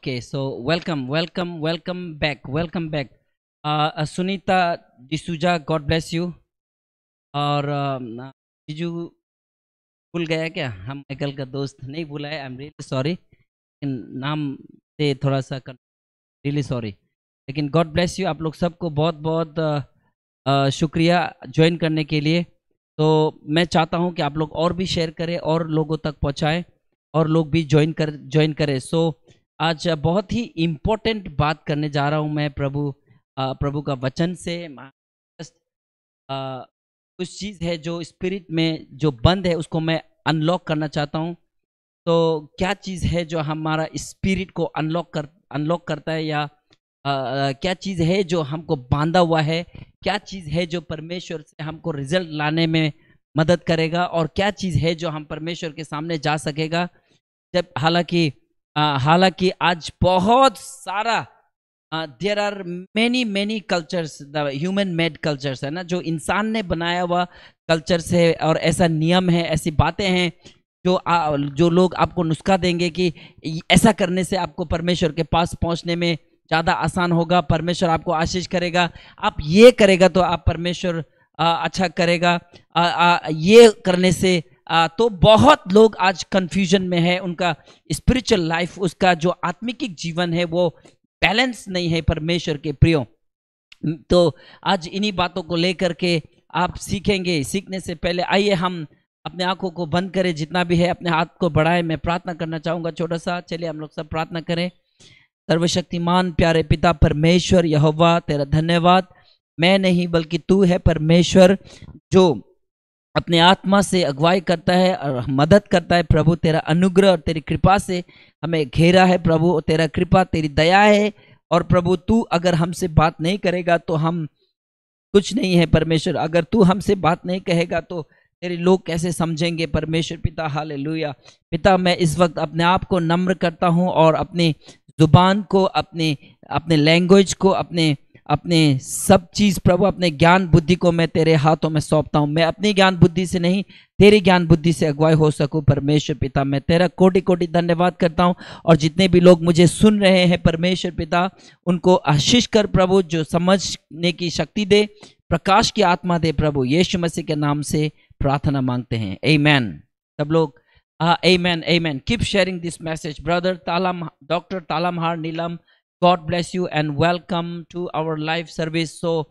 Okay so welcome welcome welcome back welcome back Sunita D'Souza God bless you और जीजू um, भूल गया क्या हम माइकल का दोस्त नहीं भूला है आई एम रियली सॉरी लेकिन नाम से थोड़ा सा रियली सॉरी लेकिन गॉड ब्लेस यू आप लोग सबको बहुत बहुत uh, uh, शुक्रिया ज्वाइन करने के लिए तो मैं चाहता हूँ कि आप लोग और भी शेयर करें और लोगों तक पहुँचाएँ और लोग भी ज्वाइन कर ज्वाइन करें सो so, आज बहुत ही इम्पोर्टेंट बात करने जा रहा हूँ मैं प्रभु प्रभु का वचन से कुछ चीज़ है जो स्पिरिट में जो बंद है उसको मैं अनलॉक करना चाहता हूँ तो क्या चीज़ है जो हमारा स्पिरिट को अनलॉक कर अनलॉक करता है या आ, क्या चीज़ है जो हमको बांधा हुआ है क्या चीज़ है जो परमेश्वर से हमको रिजल्ट लाने में मदद करेगा और क्या चीज़ है जो हम परमेश्वर के सामने जा सकेगा जब हालांकि हालांकि आज बहुत सारा there are many many cultures human made cultures है ना जो इंसान ने बनाया हुआ कल्चर्स है और ऐसा नियम है ऐसी बातें हैं जो आ, जो लोग आपको नुस्खा देंगे कि ऐसा करने से आपको परमेश्वर के पास पहुंचने में ज़्यादा आसान होगा परमेश्वर आपको आशीष करेगा आप ये करेगा तो आप परमेश्वर आ, अच्छा करेगा आ, आ, ये करने से तो बहुत लोग आज कंफ्यूजन में है उनका स्पिरिचुअल लाइफ उसका जो आत्मिक जीवन है वो बैलेंस नहीं है परमेश्वर के प्रियो तो आज इन्हीं बातों को लेकर के आप सीखेंगे सीखने से पहले आइए हम अपने आंखों को बंद करें जितना भी है अपने हाथ को बढ़ाएं मैं प्रार्थना करना चाहूँगा छोटा सा चलिए हम लोग सब प्रार्थना करें सर्वशक्तिमान प्यारे पिता परमेश्वर यहोवा तेरा धन्यवाद मैं नहीं बल्कि तू है परमेश्वर जो अपने आत्मा से अगुवाई करता है और मदद करता है प्रभु तेरा अनुग्रह और तेरी कृपा से हमें घेरा है प्रभु तेरा कृपा तेरी दया है और प्रभु तू अगर हमसे बात नहीं करेगा तो हम कुछ नहीं है परमेश्वर अगर तू हमसे बात नहीं कहेगा तो तेरे लोग कैसे समझेंगे परमेश्वर पिता हाल पिता मैं इस वक्त अपने आप को नम्र करता हूँ और अपनी ज़ुबान को अपने अपने लैंग्वेज को अपने अपने सब चीज़ प्रभु अपने ज्ञान बुद्धि को मैं तेरे हाथों में सौंपता हूँ मैं अपनी ज्ञान बुद्धि से नहीं तेरी ज्ञान बुद्धि से अगुवाई हो सकूँ परमेश्वर पिता मैं तेरा कोटि कोटि धन्यवाद करता हूँ और जितने भी लोग मुझे सुन रहे हैं परमेश्वर पिता उनको आशीष कर प्रभु जो समझने की शक्ति दे प्रकाश की आत्मा दे प्रभु यीशु मसीह के नाम से प्रार्थना मांगते हैं ए मैन सब लोग आ amen amen keep sharing this message brother तालाम डॉक्टर तालामहार Neelam God bless you and welcome to our live service. So,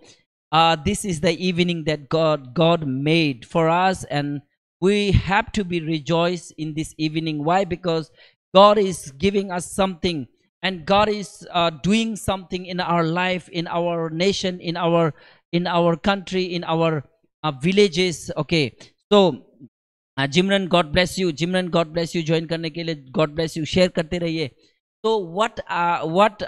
uh, this is the evening that God God made for us, and we have to be rejoiced in this evening. Why? Because God is giving us something, and God is uh, doing something in our life, in our nation, in our in our country, in our uh, villages. Okay, so. Uh, Jimran, God bless you. Jimran, God bless you. Join करने के लिए God bless you. Share करते रहिए तो what what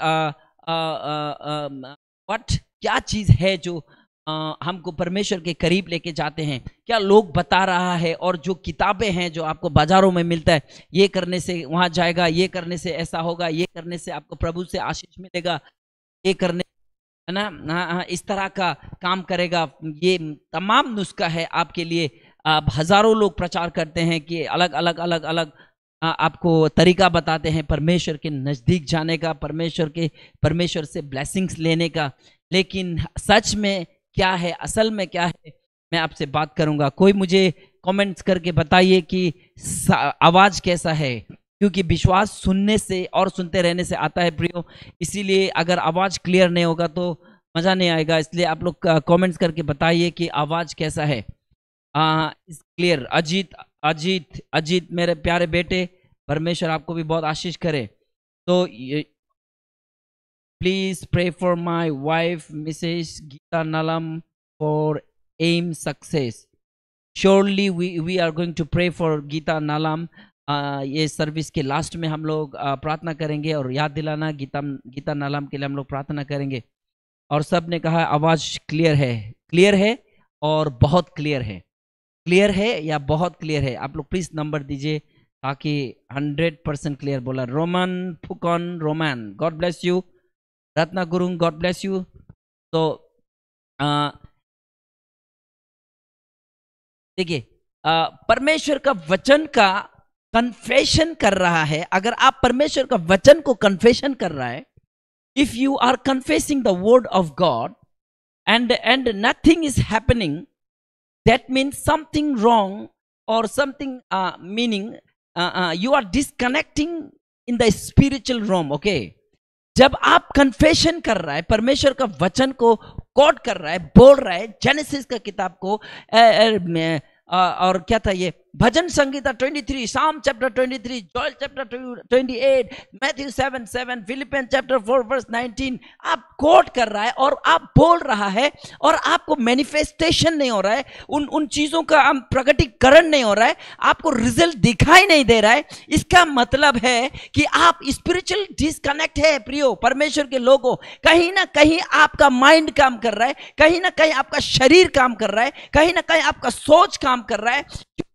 what क्या चीज़ है जो आ, uh, हमको परमेश्वर के करीब लेके जाते हैं क्या लोग बता रहा है और जो किताबें हैं जो आपको बाजारों में मिलता है ये करने से वहाँ जाएगा ये करने से ऐसा होगा ये करने से आपको प्रभु से आशीष मिलेगा ये करने है ना हाँ, हाँ, इस तरह का काम करेगा ये तमाम नुस्खा है आपके लिए आप हजारों लोग प्रचार करते हैं कि अलग अलग अलग अलग, अलग आपको तरीका बताते हैं परमेश्वर के नज़दीक जाने का परमेश्वर के परमेश्वर से ब्लेसिंग्स लेने का लेकिन सच में क्या है असल में क्या है मैं आपसे बात करूंगा कोई मुझे कमेंट्स करके बताइए कि आवाज़ कैसा है क्योंकि विश्वास सुनने से और सुनते रहने से आता है प्रियो इसीलिए अगर आवाज़ क्लियर नहीं होगा तो मज़ा नहीं आएगा इसलिए आप लोग कमेंट्स करके बताइए कि आवाज़ कैसा है आ, इस क्लियर अजीत अजीत अजीत मेरे प्यारे बेटे परमेश्वर आपको भी बहुत आशीष करे तो please pray for my wife Mrs Geeta Nalam for him success surely we we are going to pray for Geeta Nalam ये सर्विस uh, के लास्ट में हम लोग uh, प्रार्थना करेंगे और याद दिलाना गीता गीता नालाम के लिए हम लोग प्रार्थना करेंगे और सब ने कहा आवाज़ क्लियर है क्लियर है और बहुत क्लियर है क्लियर है या बहुत क्लियर है आप लोग प्लीज नंबर दीजिए ताकि हंड्रेड परसेंट क्लियर बोला Roman Phukan Roman God bless you Ratna Gurung God bless you तो देखिए परमेश्वर का वचन का कन्फेशन कर रहा है अगर आप परमेश्वर का वचन को कन्फेशन कर रहा है if you are confessing the word of God and and nothing is happening that means something wrong or something uh, meaning uh, uh, you are disconnecting in the spiritual realm okay जब आप confession कर रहा है परमेश्वर का वचन को coat कर रहा है बोल रहा है जेनेसिस का किताब को ए, ए, ए, ए, और क्या था ये भजन संगीता 23, Psalm chapter 23, Joel chapter 28, Matthew 7, 7, Philippians chapter 4, verse 19, आप कोट कर रहा है और आप बोल रहा है और आपको मैनिफेस्टेशन नहीं हो रहा है उन उन चीजों का हम प्रकटीकरण नहीं हो रहा है आपको रिजल्ट दिखाई नहीं दे रहा है इसका मतलब है कि आप स्पिरिचुअल डिस्कनेक्ट है प्रियो परमेश्वर के लोगों कहीं ना कहीं आपका माइंड काम कर रहा है कहीं ना कहीं आपका शरीर काम कर रहा है कहीं ना कहीं आपका सोच काम कर रहा है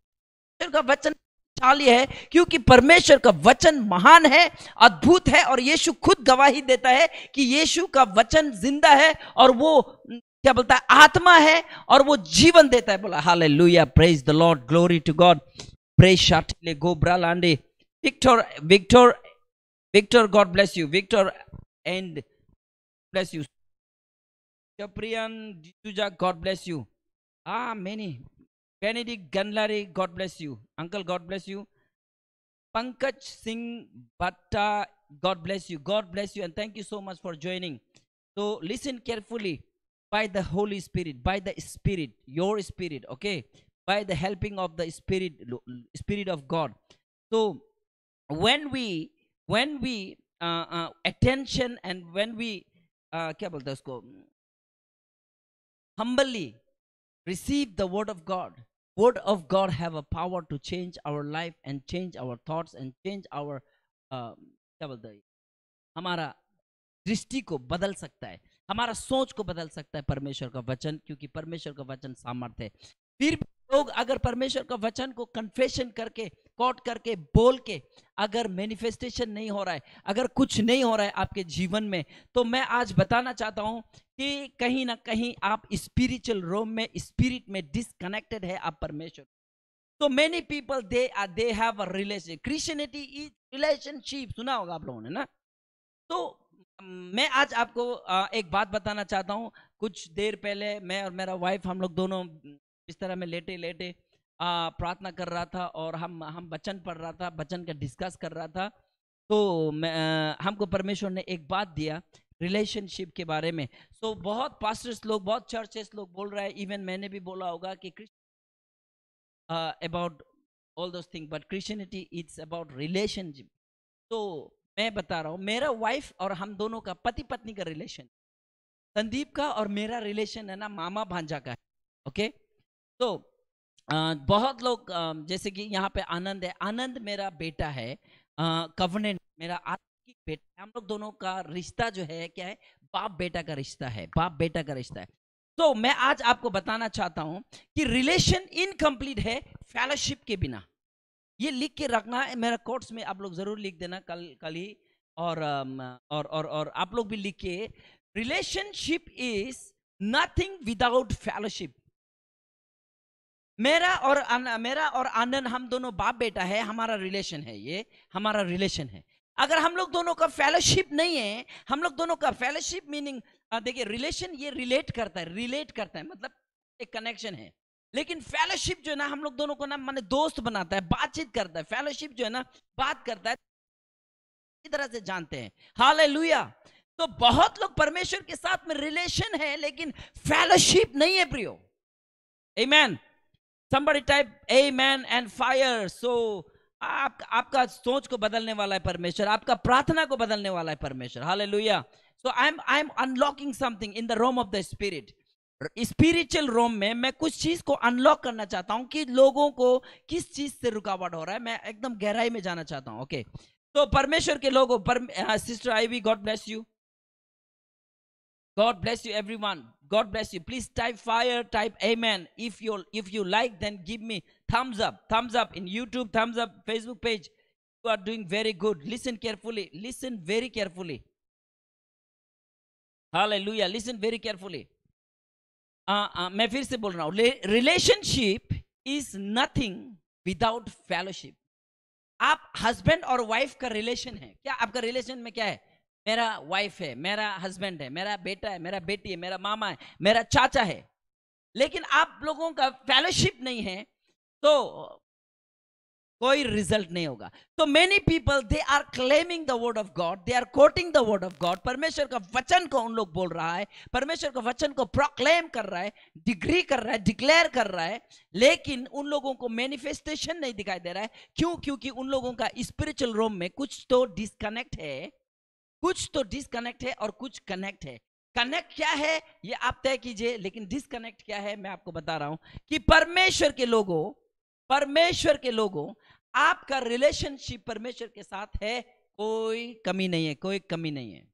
परमेश्वर का वचन चाली है क्योंकि परमेश्वर का वचन महान है अद्भुत है और यीशु खुद गवाही देता है कि यीशु का वचन जिंदा है और वो क्या बोलता है आत्मा है और वो जीवन देता है बोला hallelujah praise the Lord glory to God praise शाटिले गोब्रा लांडे Victor Victor Victor God bless you Victor and bless you Priyan जीतुजा God bless you amen Benedict Ganlari, God bless you. Uncle, God bless you. Pankaj Singh Bhatta, God bless you. God bless you and thank you so much for joining. So listen carefully by the Holy Spirit, by the Spirit, your Spirit, okay? By the helping of the Spirit, Spirit of God. So when we, when we, uh, uh, attention and when we, uh, humbly receive the word of God, word of god have a power to change our life and change our thoughts and change our uh, क्या बोलते हैं हमारा दृष्टि को बदल सकता है हमारा सोच को बदल सकता है परमेश्वर का वचन क्योंकि परमेश्वर का वचन सामर्थ्य है फिर लोग अगर परमेश्वर का वचन को कन्फेशन करके कॉट करके बोल के अगर मैनिफेस्टेशन नहीं हो रहा है अगर कुछ नहीं हो रहा है आपके जीवन में तो मैं आज बताना चाहता हूं कि कहीं ना कहीं आप स्पिरिचुअल रोम में स्पिरिट में डिसकनेक्टेड है आप परमेश्वर तो many people they are they have a relation Christianity is relationship सुना होगा आप लोगों ने ना तो मैं आज आपको एक बात बताना चाहता हूँ कुछ देर पहले मैं और मेरा वाइफ हम लोग दोनों इस तरह में लेटे लेटे प्रार्थना कर रहा था और हम हम बचन पढ़ रहा था बचन का डिस्कस कर रहा था तो मैं, हमको परमेश्वर ने एक बात दिया रिलेशनशिप के बारे में सो so, बहुत पास्टर्स लोग बहुत चर्चेस लोग बोल रहे हैं इवन मैंने भी बोला होगा कि about all those thing but Christianity it's about relationship तो मैं बता रहा हूँ मेरा वाइफ और हम दोनों का पति पत्नी का रिलेशन संदीप का और मेरा रिलेशन है ना मामा भांजा का है ओके तो uh, बहुत लोग uh, जैसे कि यहाँ पे आनंद है आनंद मेरा बेटा है कवनेंट uh, मेरा कि हम लोग दोनों का रिश्ता जो है क्या है बाप बेटा का रिश्ता है बाप बेटा का रिश्ता है तो मैं आज आपको बताना चाहता हूं कि रिलेशन इनकम्प्लीट है फेलोशिप के बिना ये लिख के रखना है मेरा कोर्ट्स में आप लोग जरूर लिख देना कल कल ही और और और, और आप लोग भी लिख के relationship is nothing without fellowship मेरा और मेरा और आनंद हम दोनों बाप बेटा है हमारा रिलेशन है ये हमारा रिलेशन है अगर हम लोग दोनों का फेलोशिप नहीं है हम लोग दोनों का फेलोशिप मीनिंग देखिए रिलेशन ये रिलेट करता है रिलेट करता है मतलब एक कनेक्शन है लेकिन फेलोशिप जो है ना हम लोग दोनों को ना माने दोस्त बनाता है बातचीत करता है फेलोशिप जो है ना बात करता है इसी तरह से जानते हैं हाल तो बहुत लोग परमेश्वर के साथ में रिलेशन है लेकिन फेलोशिप नहीं है Priyo amen type amen and fire so आप आपका सोच को बदलने वाला है परमेश्वर आपका प्रार्थना को बदलने वाला है परमेश्वर hallelujah so I am I am unlocking something in the realm of the spirit spiritual realm में मैं कुछ चीज को अनलॉक करना चाहता हूं कि लोगों को किस चीज से रुकावट हो रहा है मैं एकदम गहराई में जाना चाहता हूं ओके तो परमेश्वर के लोगों पर sister I we God bless you God you every everyone God bless you please type fire type amen if you if you like then give me thumbs up, thumbs up in YouTube, thumbs up, Facebook page. You are doing very good. Listen carefully. Listen very carefully. Hallelujah. Listen very carefully. Uh, uh, main fir se bol raha hu relationship is nothing without fellowship aap husband और wife ka relation hai kya aapka relation mein kya hai मेरा wife है मेरा husband है मेरा बेटा है मेरा बेटी है मेरा मामा है मेरा चाचा है लेकिन आप लोगों का फेलोशिप नहीं है तो कोई रिजल्ट नहीं होगा तो many people they are claiming the word of God they are quoting the word of God परमेश्वर का वचन को उन लोग बोल रहा है परमेश्वर का वचन को प्रोक्लेम कर रहा है डिग्री कर रहा है डिक्लेयर कर रहा है लेकिन उन लोगों को मैनिफेस्टेशन नहीं दिखाई दे रहा है क्यों क्योंकि उन लोगों का स्पिरिचुअल रोम में कुछ तो डिस्कनेक्ट है कुछ तो डिसकनेक्ट है और कुछ कनेक्ट है कनेक्ट क्या है ये आप तय कीजिए लेकिन डिसकनेक्ट क्या है मैं आपको बता रहा हूं कि परमेश्वर के लोगों परमेश्वर के लोगों आपका रिलेशनशिप परमेश्वर के साथ है कोई कमी नहीं है कोई कमी नहीं है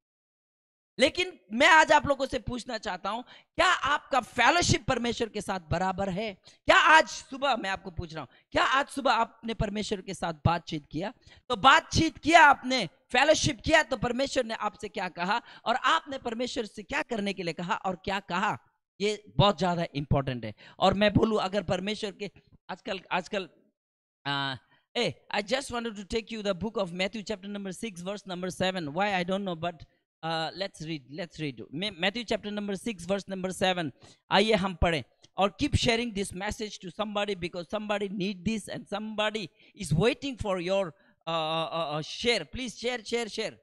लेकिन मैं आज आप लोगों से पूछना चाहता हूं क्या आपका फेलोशिप परमेश्वर के साथ बराबर है क्या आज सुबह मैं आपको पूछ रहा हूं क्या आज सुबह आपने परमेश्वर के साथ बातचीत किया तो बातचीत किया आपने फेलोशिप किया तो परमेश्वर ने आपसे क्या कहा और आपने परमेश्वर से क्या करने के लिए कहा और क्या कहा ये बहुत ज्यादा इंपॉर्टेंट है और मैं बोलूं अगर परमेश्वर के आजकल आजकल uh I just wanted to take you the book of Matthew chapter number six verse number seven why I don't know but let's read let's read Matthew chapter number six verse number seven आइए हम पढ़े और keep sharing this message to somebody because somebody need this and somebody is waiting for your share please share share share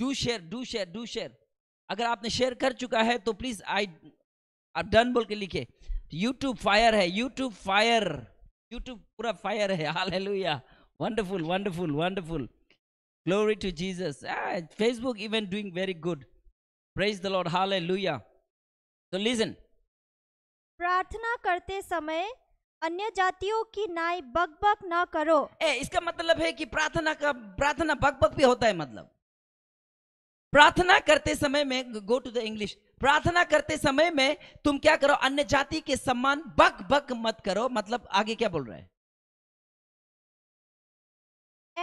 do share do share do share अगर आपने share कर चुका है तो प्लीज आई आप डन बोल के लिखे यूट्यूब फायर है यूट्यूब फायर यूट्यूब पूरा फायर है हाल hallelujah wonderful wonderful wonderful glory to Jesus Facebook even doing very good praise the Lord हाल हालेलुया तो लिसन प्रार्थना करते समय अन्य जातियों की नाई बक बक ना करो ए, इसका मतलब है कि प्रार्थना का प्रार्थना बक बक भी होता है मतलब प्रार्थना करते समय में गो टू द इंग्लिश प्रार्थना करते समय में तुम क्या करो अन्य जाति के सम्मान बक बक मत करो मतलब आगे क्या बोल रहे हैं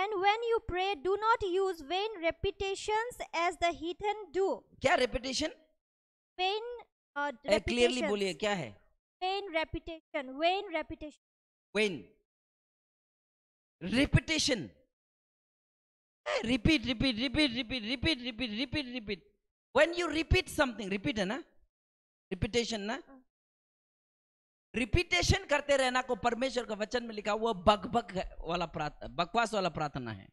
and when you pray do not use vain repetition as heathen do क्या रेपिटेशन वेन क्लियरली बोलिए क्या है vain repetition vain repetition vain repetition repeat repeat repeat repeat repeat repeat repeat repeat when you repeat something repeat है ना repetition ना repetition करते रहना को परमेश्वर का वचन में लिखा हुआ बकबक वाला प्रार्थना बकवास वाला प्रार्थना है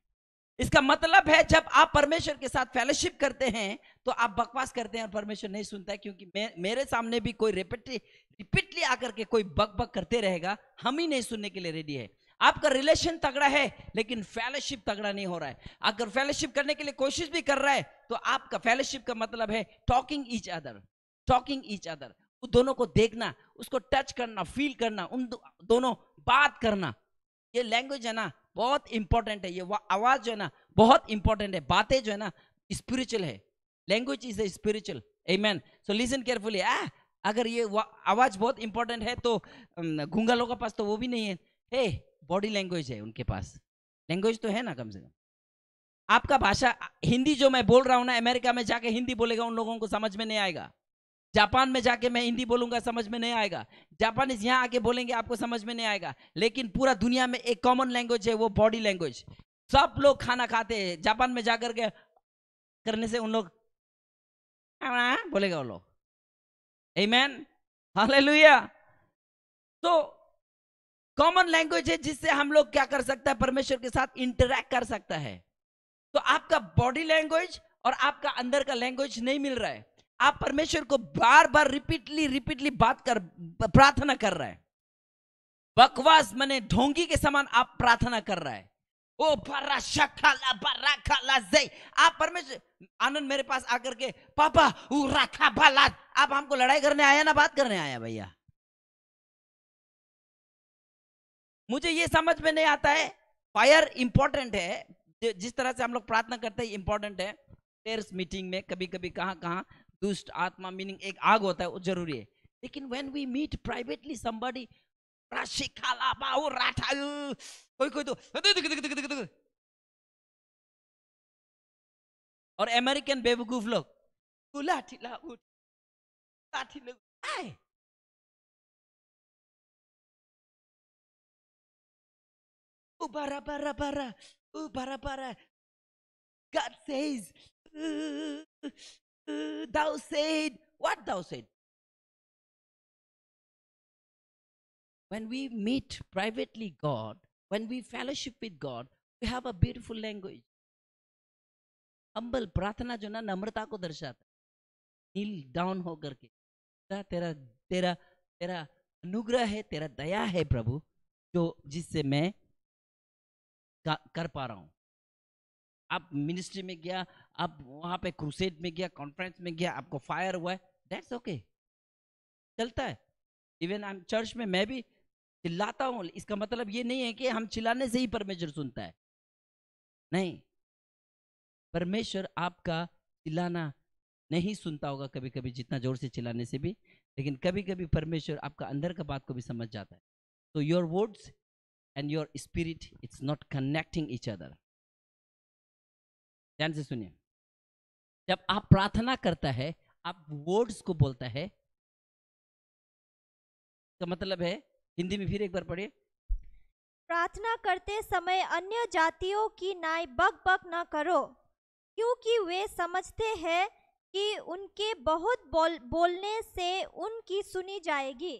इसका मतलब है जब आप परमेश्वर के साथ फेलोशिप करते हैं तो आप बकवास करते हैं और परमेश्वर नहीं सुनता है क्योंकि मे, मेरे सामने भी कोई रिपीटली रिपीटली आकर के कोई बकबक करते रहेगा हम ही नहीं सुनने के लिए रेडी है आपका रिलेशन तगड़ा है लेकिन फेलोशिप तगड़ा नहीं हो रहा है अगर फेलोशिप करने के लिए कोशिश भी कर रहा है तो आपका फेलोशिप का मतलब है talking each other talking each other उन दोनों को देखना उसको टच करना फील करना उन दो, दोनों बात करना ये लैंग्वेज है ना बहुत इंपॉर्टेंट है ये आवाज जो है ना बहुत इंपॉर्टेंट है बातें जो है ना स्पिरिचुअल है language is spiritual amen so listen carefully अगर ये आवाज बहुत इंपॉर्टेंट है तो घूंगा लोगों के पास तो वो भी नहीं है हे hey, बॉडी लैंग्वेज है उनके पास लैंग्वेज तो है ना कम से कम आपका भाषा हिंदी जो मैं बोल रहा हूँ ना अमेरिका में जाके हिंदी बोलेगा उन लोगों को समझ में नहीं आएगा जापान में जाके मैं हिंदी बोलूंगा समझ में नहीं आएगा जापानीज यहाँ आके बोलेंगे आपको समझ में नहीं आएगा लेकिन पूरा दुनिया में एक कॉमन लैंग्वेज है वो बॉडी लैंग्वेज सब लोग खाना खाते हैं जापान में जाकर के करने से उन लोग बोलेगा वो लोग मैन हाल तो कॉमन लैंग्वेज है जिससे हम लोग क्या कर सकता है परमेश्वर के साथ इंटरेक्ट कर सकता है तो आपका बॉडी लैंग्वेज और आपका अंदर का लैंग्वेज नहीं मिल रहा है आप परमेश्वर को बार बार रिपीटली रिपीटली बात कर प्रार्थना कर रहा है बकवास मैंने ढोंगी के समान आप प्रार्थना कर रहा है ओ बरा शखाला बरा खाला जे आप परमेश्वर आनंद मेरे पास आकर के पापा ऊ रखा भला आप हमको लड़ाई करने आया ना बात करने आया भैया मुझे ये समझ में नहीं आता है फायर इंपॉर्टेंट है जिस तरह से हम लोग प्रार्थना करते हैं इंपॉर्टेंट है प्रेयर्स मीटिंग में कभी कभी कहाँ कहाँ दुष्ट आत्मा मीनिंग एक आग होता है वो जरूरी है लेकिन when we meet privately somebody शिखाला बाऊ राठा कोई कोई तो और अमेरिकन बेवकूफ लोग तुला ठिला उठ Oh, bara bara bara. Oh, bara bara. God says, uh, uh, Thou said, what thou said? When we meet privately God, when we fellowship with God, we have a beautiful language. Humble prathana जो ना नम्रता को दर्शाता है नील down होकर के tera, tera तेरा अनुग्रह है तेरा दया है प्रभु जो जिससे मैं कर पा रहा हूँ आप मिनिस्ट्री में गया आप वहां पे क्रूसेड में गया कॉन्फ्रेंस में गया आपको फायर हुआ है दैट्स ओके okay. चलता है इवन आई एम चर्च में मैं भी चिल्लाता हूँ इसका मतलब ये नहीं है कि हम चिल्लाने से ही परमेश्वर सुनता है नहीं परमेश्वर आपका चिल्लाना नहीं सुनता होगा कभी कभी जितना जोर से चिल्लाने से भी लेकिन कभी कभी परमेश्वर आपका अंदर का बात को भी समझ जाता है तो your words and your spirit it's not connecting each other ध्यान से सुनिए जब आप प्रार्थना करता है आप वर्ड्स को बोलता है तो मतलब है हिंदी में फिर एक बार पढ़िए प्रार्थना करते समय अन्य जातियों की नाई बक बक न करो क्योंकि वे समझते हैं कि उनके बहुत बोल, बोलने से उनकी सुनी जाएगी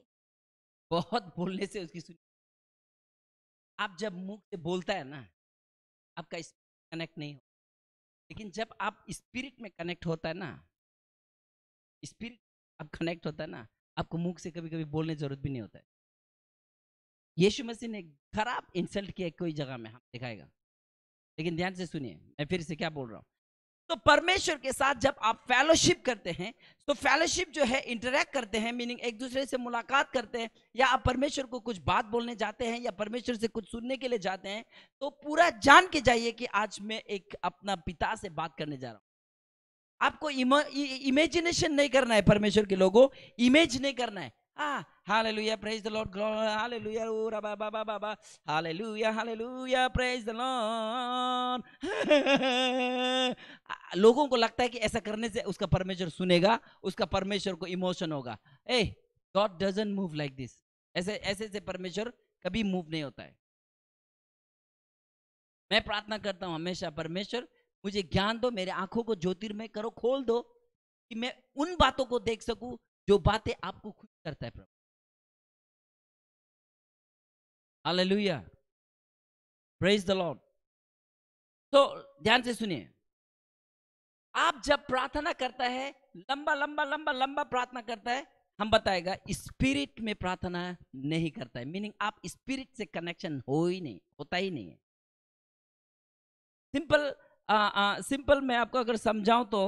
बहुत बोलने से उसकी सुनी आप जब मुंह से बोलता है ना आपका स्पिरिट कनेक्ट नहीं होता लेकिन जब आप स्पिरिट में कनेक्ट होता है ना स्पिरिट आप कनेक्ट होता है ना आपको मुंह से कभी कभी बोलने जरूरत भी नहीं होता है यीशु मसीह ने खराब इंसल्ट किया कोई जगह में हम दिखाएगा लेकिन ध्यान से सुनिए मैं फिर से क्या बोल रहा हूँ तो परमेश्वर के साथ जब आप फेलोशिप करते हैं तो फेलोशिप जो है इंटरेक्ट करते हैं मीनिंग एक दूसरे से मुलाकात करते हैं या आप परमेश्वर को कुछ बात बोलने जाते हैं या परमेश्वर से कुछ सुनने के लिए जाते हैं तो पूरा जान के जाइए कि आज मैं एक अपना पिता से बात करने जा रहा हूं आपको इमेजिनेशन नहीं करना है परमेश्वर के लोगों इमेज नहीं करना है Ah, hallelujah, praise the Lord, glory, hallelujah, ura, oh, ba, ba, ba, ba, hallelujah, hallelujah, praise the Lord. Ah, लोगों को लगता है कि ऐसा करने से उसका परमेश्वर सुनेगा उसका परमेश्वर को इमोशन होगा ए God doesn't move like this ऐसे ऐसे से परमेश्वर कभी मूव नहीं होता है मैं प्रार्थना करता हूं हमेशा परमेश्वर मुझे ज्ञान दो मेरे आंखों को ज्योतिर्मय करो खोल दो कि मैं उन बातों को देख सकूं जो बातें आपको खुश करता है प्रभु हालेलुया प्रेज द लॉर्ड तो ध्यान से सुनिए आप जब प्रार्थना करता है लंबा लंबा लंबा लंबा प्रार्थना करता है हम बताएगा स्पिरिट में प्रार्थना नहीं करता है मीनिंग आप स्पिरिट से कनेक्शन हो ही नहीं होता ही नहीं है सिंपल सिंपल मैं आपको अगर समझाऊं तो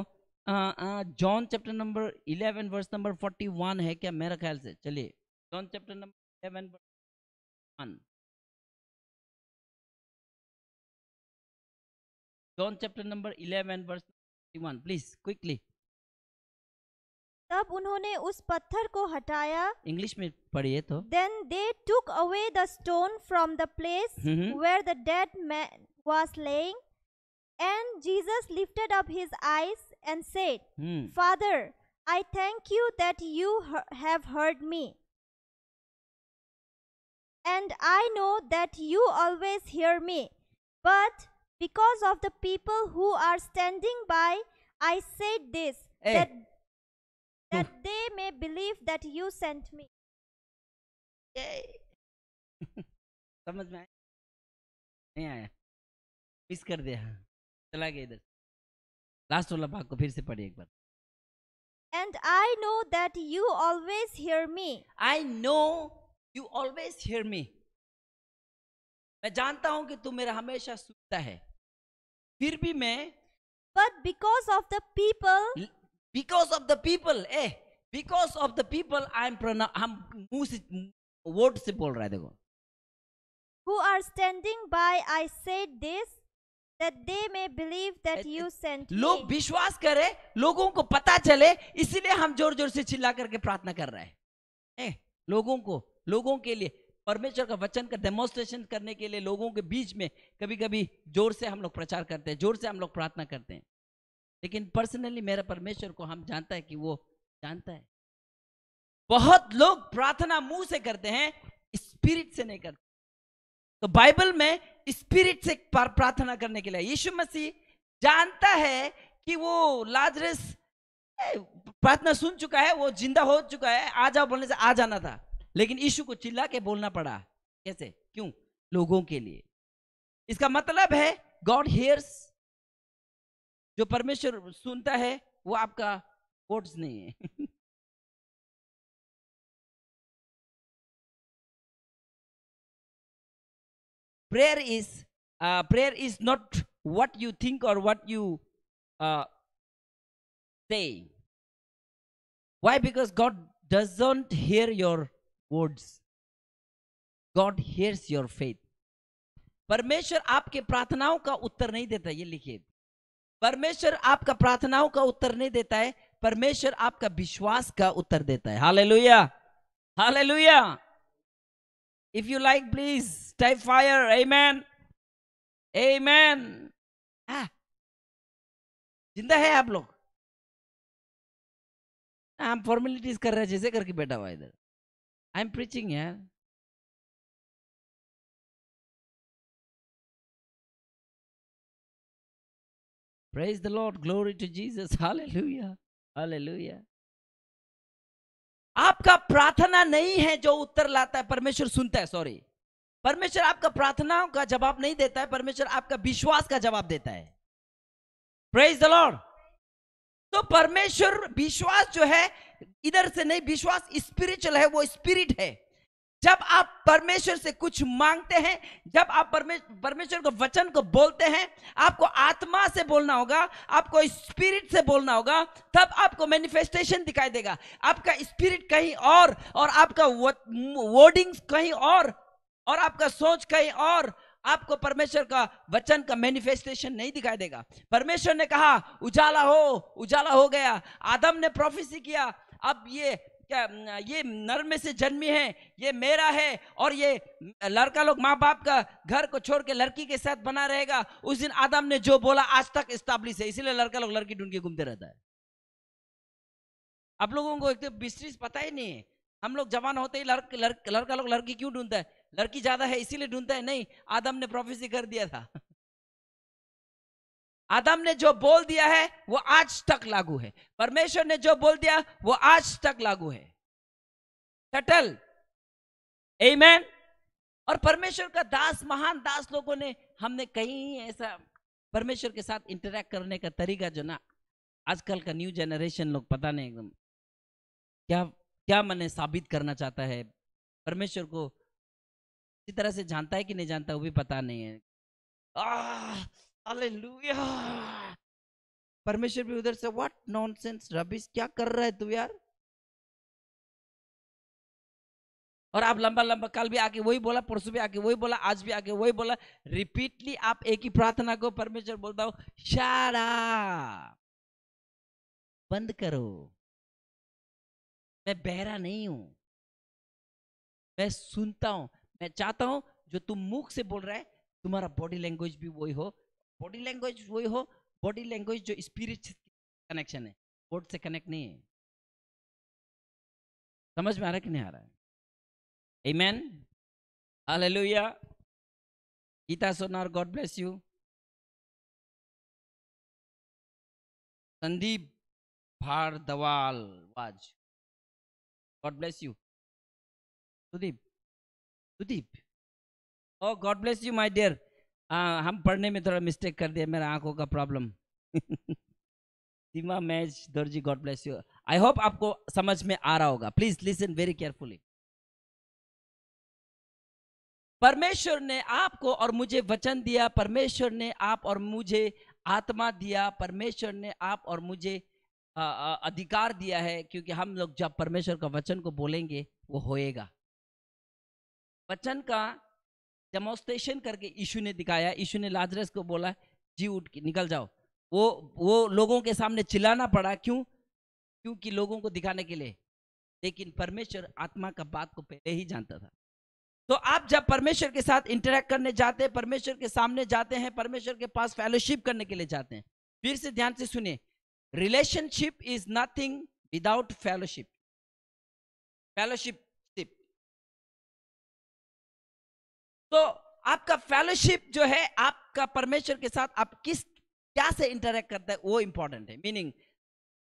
John chapter number eleven verse number forty one है क्या मेरा ख्याल से चलिए John chapter number eleven one John chapter number eleven verse one please quickly तब उन्होंने उस पत्थर को हटाया इंग्लिश में पढ़िए तो then they took away the stone from the place where the dead man was lying and Jesus lifted up his eyes and said, hmm. Father, I thank you that you have heard me. And I know that you always hear me. But because of the people who are standing by, I said this hey. Eh. that, that they may believe that you sent me. समझ में आया नहीं आया miss कर दिया चला गया इधर लास्ट वाला भाग को फिर से पढ़िए एक बार and I know that you always hear me I know you always hear me मैं जानता हूं कि तू मेरा हमेशा सुनता है फिर भी मैं but because of the people because of the people ए because of the people I am प्रोना हम मुंह से वोट से बोल रहा है देखो who are standing by I said this that they may believe that you sent लोग विश्वास करें लोगों को पता चले इसीलिए हम जोर जोर से चिल्ला करके प्रार्थना कर रहे हैं लोगों को लोगों के लिए परमेश्वर का वचन का डेमोस्ट्रेशन करने के लिए लोगों के बीच में कभी कभी जोर से हम लोग प्रचार करते हैं जोर से हम लोग प्रार्थना करते हैं लेकिन पर्सनली मेरा परमेश्वर को हम जानता है कि वो जानता है बहुत लोग प्रार्थना मुंह से करते हैं स्पिरिट से नहीं करते तो बाइबल में स्पिरिट से प्रार्थना करने के लिए यीशु मसीह जानता है कि वो लाजरस प्रार्थना सुन चुका है वो जिंदा हो चुका है आ जाओ बोलने से आ जाना था लेकिन यीशु को चिल्ला के बोलना पड़ा कैसे क्यों लोगों के लिए इसका मतलब है गॉड हेयर्स जो परमेश्वर सुनता है वो आपका वोट्स नहीं है prayer is uh, prayer is not what you think or what you uh, say. Why? Because God doesn't hear your words. God hears your faith. परमेश्वर आपके प्रार्थनाओं का उत्तर नहीं देता ये लिखिए परमेश्वर आपका प्रार्थनाओं का उत्तर नहीं देता है परमेश्वर आपका विश्वास का उत्तर देता है hallelujah hallelujah If you like, please type fire. Amen. Amen. Ah, जिंदा है आप लोग हम फॉर्मेलिटीज कर रहे हैं जैसे करके बैठा हुआ इधर आई एम प्रीचिंग यार Praise the Lord. Glory to Jesus. Hallelujah. Hallelujah. आपका प्रार्थना नहीं है जो उत्तर लाता है परमेश्वर सुनता है सॉरी परमेश्वर आपका प्रार्थनाओं का जवाब नहीं देता है परमेश्वर आपका विश्वास का जवाब देता है प्रेज द लॉर्ड तो परमेश्वर विश्वास जो है इधर से नहीं विश्वास स्पिरिचुअल है वो स्पिरिट है जब आप परमेश्वर से कुछ मांगते हैं जब आप परमेश्वर को वचन को बोलते हैं आपको आत्मा से बोलना होगा आपको स्पिरिट से बोलना होगा तब आपको मैनिफेस्टेशन दिखाई देगा आपका स्पिरिट कहीं और और आपका वर्डिंग्स कहीं और और आपका सोच कहीं और आपको परमेश्वर का वचन का मैनिफेस्टेशन नहीं दिखाई देगा परमेश्वर ने कहा उजाला हो उजाला हो गया आदम ने प्रोफेसी किया अब ये ये नर में से जन्मी है ये मेरा है और ये लड़का लोग माँ बाप का घर को छोड़ के लड़की के साथ बना रहेगा उस दिन आदम ने जो बोला आज तक स्टाब्लिश है इसीलिए लड़का लोग लड़की ढूंढ के घूमते रहता है आप लोगों को एक तो बिस्ट्रीज पता ही नहीं है हम लोग जवान होते ही लड़का लोग लड़की क्यों ढूंढता है लड़की ज्यादा है इसीलिए ढूंढता है नहीं आदम ने प्रोफेसी कर दिया था आदम ने जो बोल दिया है वो आज तक लागू है परमेश्वर ने जो बोल दिया वो आज तक लागू है टटल एमेन और परमेश्वर का दास महान दास लोगों ने हमने कई ऐसा परमेश्वर के साथ इंटरेक्ट करने का तरीका जो ना आजकल का न्यू जनरेशन लोग पता नहीं एकदम क्या क्या मैंने साबित करना चाहता है परमेश्वर को इसी तरह से जानता है कि नहीं जानता वो भी पता नहीं है आ, हालेलुया परमेश्वर भी उधर से व्हाट नॉनसेंस रबिश क्या कर रहा है तू यार और आप लंबा लंबा कल भी आके वही बोला परसों भी आके वही बोला आज भी आके वही बोला रिपीटली आप एक ही प्रार्थना को परमेश्वर बोलता हो शारा बंद करो मैं बहरा नहीं हूं मैं सुनता हूं मैं चाहता हूं जो तुम मुख से बोल रहा है तुम्हारा बॉडी लैंग्वेज भी वही हो बॉडी लैंग्वेज वही हो बॉडी लैंग्वेज जो स्पिरिट कनेक्शन है वर्ड से कनेक्ट नहीं है समझ में आ रहा है कि नहीं आ रहा है man hallelujah Geeta Sonar God bless you Sandeep Bhardwal वाज God bless you Sudeep Sudeep oh God bless you my dear हाँ हम पढ़ने में थोड़ा मिस्टेक कर दिया मेरा आंखों का प्रॉब्लम सीमा मैच Darji God bless you I hope आपको समझ में आ रहा होगा प्लीज लिसन वेरी केयरफुली परमेश्वर ने आपको और मुझे वचन दिया परमेश्वर ने आप और मुझे आत्मा दिया परमेश्वर ने आप और मुझे आ, आ, अधिकार दिया है क्योंकि हम लोग जब परमेश्वर का वचन को बोलेंगे वो होएगा वचन का डेमोस्ट्रेशन करके यीशु ने दिखाया यीशु ने लाजरस को बोला जी उठ के निकल जाओ वो वो लोगों के सामने चिल्लाना पड़ा क्यों क्योंकि लोगों को दिखाने के लिए लेकिन परमेश्वर आत्मा का बात को पहले ही जानता था तो आप जब परमेश्वर के साथ इंटरेक्ट करने जाते हैं परमेश्वर के सामने जाते हैं परमेश्वर के पास फेलोशिप करने के लिए जाते हैं फिर से ध्यान से सुनिए relationship is nothing without fellowship fellowship तो आपका फेलोशिप जो है आपका परमेश्वर के साथ आप किस क्या से इंटरेक्ट करते हैं वो इंपॉर्टेंट है मीनिंग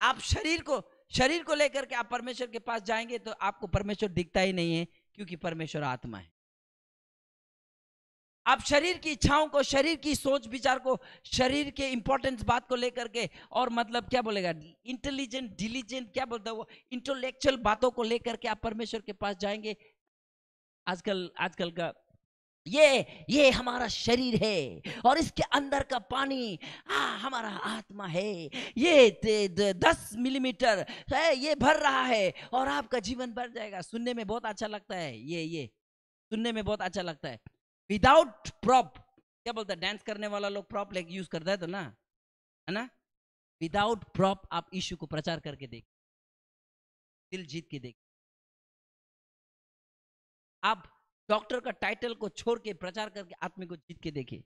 आप शरीर को शरीर को लेकर के आप परमेश्वर के पास जाएंगे तो आपको परमेश्वर दिखता ही नहीं है क्योंकि परमेश्वर आत्मा है आप शरीर की इच्छाओं को शरीर की सोच विचार को शरीर के इंपॉर्टेंस बात को लेकर के और मतलब क्या बोलेगा इंटेलिजेंट डिलीजेंट क्या बोलता है वो इंटेलेक्चुअल बातों को लेकर के आप परमेश्वर के पास जाएंगे आजकल आजकल का ये ये हमारा शरीर है और इसके अंदर का पानी आ, हमारा आत्मा है ये दे, दे, दस मिलीमीटर है ये भर रहा है और आपका जीवन भर जाएगा सुनने में बहुत अच्छा लगता है ये ये सुनने में बहुत अच्छा लगता है विदाउट प्रॉप क्या बोलते हैं डांस करने वाला लोग प्रॉप लेके यूज करता है तो ना है ना विदाउट प्रॉप आप इश्यू को प्रचार करके देख दिल जीत के देख आप डॉक्टर का टाइटल को छोड़ के प्रचार करके आत्मी को जीत के देखिए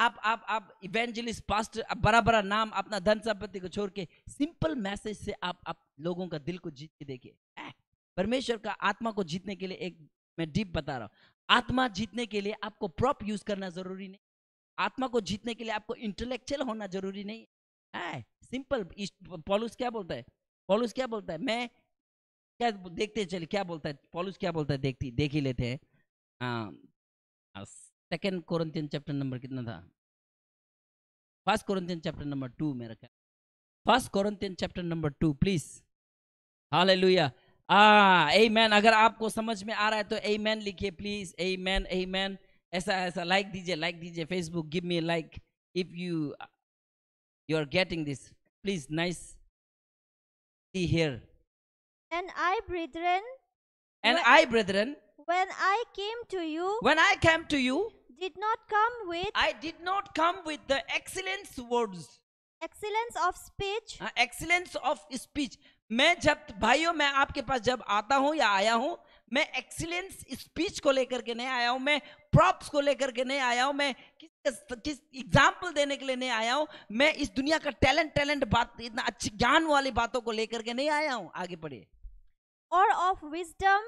आप आप आप इवेंजलिस्ट पास्टर आप बड़ा बड़ा नाम अपना धन संपत्ति को छोड़ के सिंपल मैसेज से आप आप लोगों का दिल को जीत के देखिए परमेश्वर का आत्मा को जीतने के लिए एक मैं डीप बता रहा हूँ आत्मा जीतने के लिए आपको प्रॉप यूज करना जरूरी नहीं आत्मा को जीतने के लिए आपको इंटेलेक्चुअल होना जरूरी नहीं है सिंपल पॉलुस क्या बोलता है पॉलुस क्या बोलता है मैं क्या देखते हैं चलिए क्या बोलता है पॉलिस क्या बोलता है देखती देख ही लेते हैं सेकेंड कोरंतियन चैप्टर नंबर कितना था first Corinthians chapter number two मेरा क्या first Corinthians chapter number two please hallelujah amen अगर आपको समझ में आ रहा है तो ए मैन लिखिए please amen amen amen like दीजिए लाइक दीजिए Facebook give me like if you you are getting this please nice here And I, brethren, and when, I, brethren, when I came to you, when I came to you, did not come with, I did not come with the excellence words, excellence of speech, uh, excellence of speech. मैं जब भाइयों मैं आपके पास जब आता हूँ या आया हूँ मैं एक्सीलेंस स्पीच को लेकर के नहीं आया हूँ मैं प्रॉप्स को लेकर के नहीं आया हूँ मैं किस किस एग्जाम्पल देने के लिए नहीं आया हूँ मैं इस दुनिया का टैलेंट टैलेंट बात इतना अच्छी ज्ञान वाली बातों को लेकर के नहीं आया हूँ आगे बढ़िए or of wisdom,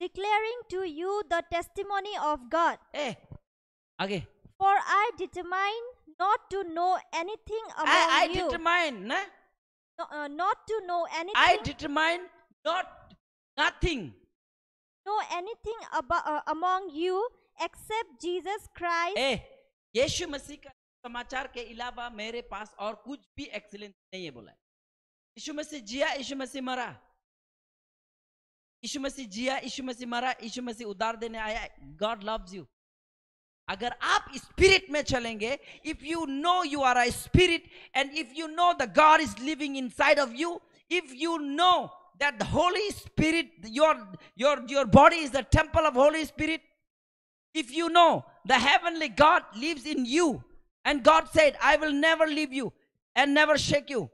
declaring to you the testimony of God. Eh? okay. For I determine not to know anything about I, I you. I determine na. no, uh, not to know anything. I determine not nothing. Know anything about uh, among you except Jesus Christ. Eh? Yeshu Masih ka samachar ke ilawa, mere पास aur kuch bhi excellence नहीं है बोला यीशु मसीह जिया यीशु मसीह मरा यीशु मसीह जिया यीशु मसीह मरा यीशु मसीह उदार देने आया God loves you अगर आप स्पिरिट में चलेंगे if you know you are a spirit and if you know the God is living inside of you if you know that holy spirit your your your body is the temple of holy spirit if you know the heavenly God lives in you and God said I will never leave you and never shake you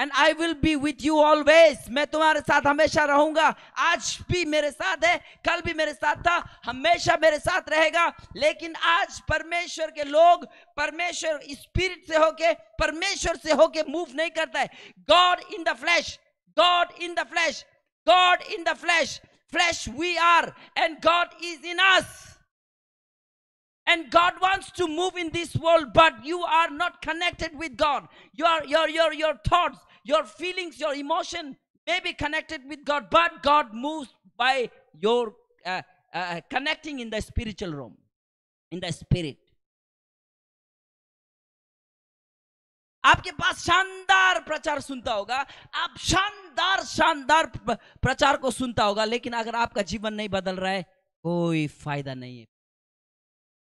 and I will be with you always मैं तुम्हारे साथ हमेशा रहूंगा आज भी मेरे साथ है कल भी मेरे साथ था हमेशा मेरे साथ रहेगा लेकिन आज परमेश्वर के लोग परमेश्वर स्पिरिट से होके परमेश्वर से होके मूव नहीं करता है God in the flesh God in the flesh God in the flesh flesh we are and God is in us and god wants to move in this world but you are not connected with god your your your, your thoughts your feelings, your emotion may be connected with God, but God moves by your uh, uh, connecting in the spiritual realm, in the spirit. आपके पास शानदार प्रचार सुनता होगा आप शानदार शानदार प्रचार को सुनता होगा लेकिन अगर आपका जीवन नहीं बदल रहा है कोई फायदा नहीं है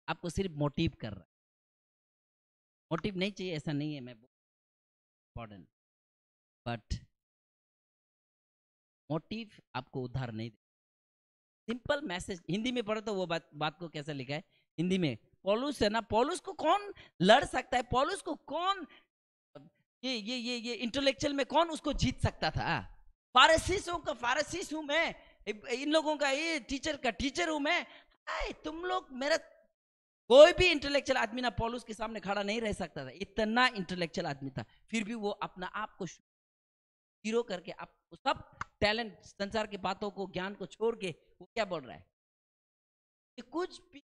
आपको सिर्फ मोटिव कर रहा है मोटिव नहीं चाहिए ऐसा नहीं है मैं इंपॉर्टेंट बट मोटिव आपको उधार नहीं दे सिंपल मैसेज हिंदी में पढ़ो तो वो बात बात को कैसे लिखा है हिंदी में पॉलुस है ना पॉलुस को कौन लड़ सकता है पॉलुस को कौन ये ये ये ये इंटेलेक्चुअल में कौन उसको जीत सकता था फारसीस हाँ। फारसीसों का फारसीस हूं मैं इन लोगों का ये टीचर का टीचर हूं मैं आए, तुम लोग मेरा कोई भी इंटेलेक्चुअल आदमी ना पॉलुस के सामने खड़ा नहीं रह सकता था इतना इंटेलेक्चुअल आदमी था फिर भी वो अपना आप को जीरो करके आप सब टैलेंट संसार की बातों को ज्ञान को छोड़ के वो क्या बोल रहा है कि कुछ भी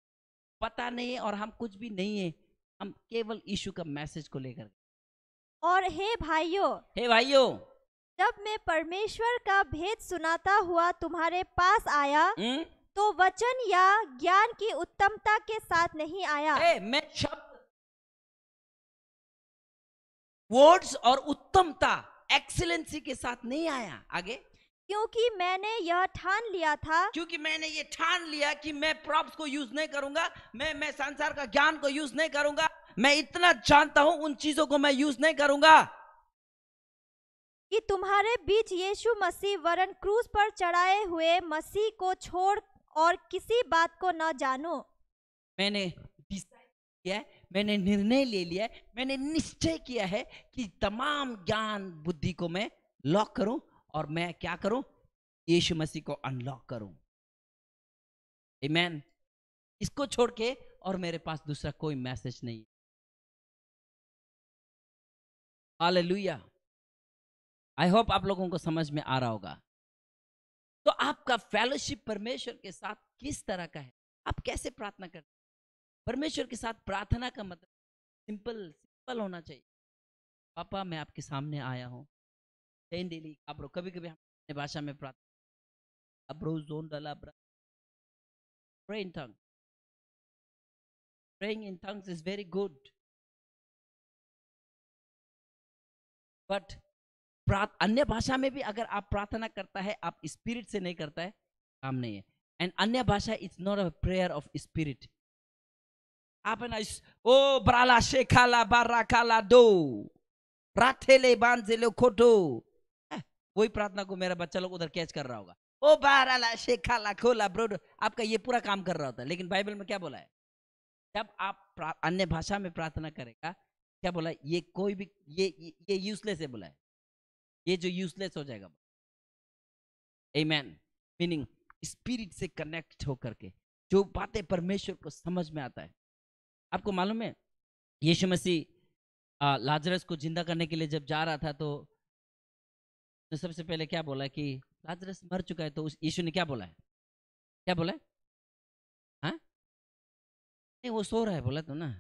पता नहीं है और हम कुछ भी नहीं है हम केवल ईशु का मैसेज को लेकर और हे भाइयों हे भाइयों जब मैं परमेश्वर का भेद सुनाता हुआ तुम्हारे पास आया हुँ? हम्म? तो वचन या ज्ञान की उत्तमता के साथ नहीं आया ए, मैं शब्द वर्ड्स और उत्तमता एक्सीलेंसी के साथ नहीं आया आगे क्योंकि मैंने यह ठान लिया था क्योंकि मैंने ये ठान लिया कि मैं प्रॉप्स को यूज नहीं करूंगा मैं मैं संसार का ज्ञान को यूज नहीं करूंगा मैं इतना जानता हूं उन चीजों को मैं यूज नहीं करूंगा कि तुम्हारे बीच यीशु मसीह वरन क्रूस पर चढ़ाए हुए मसीह को छोड़ और किसी बात को न जानो मैंने डिसाइड किया मैंने निर्णय ले लिया है मैंने निश्चय किया है कि तमाम ज्ञान बुद्धि को मैं लॉक करूं और मैं क्या करूं यीशु मसीह को अनलॉक करूं मैन इसको छोड़ के और मेरे पास दूसरा कोई मैसेज नहीं हालेलुया आई होप आप लोगों को समझ में आ रहा होगा तो आपका फेलोशिप परमेश्वर के साथ किस तरह का है आप कैसे प्रार्थना करते परमेश्वर के साथ प्रार्थना का मतलब सिंपल सिंपल होना चाहिए पापा मैं आपके सामने आया हूँ टेन डेली आप रो कभी कभी हमने भाषा में प्रार्थना अब रो जोन डाला pray in tongues. Praying in tongues is very good but अन्य भाषा में भी अगर आप प्रार्थना करता है आप स्पिरिट से नहीं करता है काम नहीं है एंड अन्य भाषा is not a prayer of spirit Abonais. Oh, brala shekala barakala do. राथेले बांधेले खोटो वही प्रार्थना को मेरा बच्चा लोग उधर कैच कर रहा होगा ओ बाराला शेखाला खोला ब्रोड आपका ये पूरा काम कर रहा होता है लेकिन बाइबल में क्या बोला है जब आप अन्य भाषा में प्रार्थना करेगा क्या बोला ये कोई भी ये ये यूजलेस है बोला है ये जो यूजलेस हो जाएगा ए मैन मीनिंग स्पिरिट से कनेक्ट होकर के जो बातें परमेश्वर को समझ में आता है आपको मालूम है यीशु मसीह लाजरस को जिंदा करने के लिए जब जा रहा था तो, तो, सबसे पहले क्या बोला कि लाजरस मर चुका है तो उस यीशु ने क्या बोला है क्या बोला है हाँ? नहीं वो सो रहा है बोला तो ना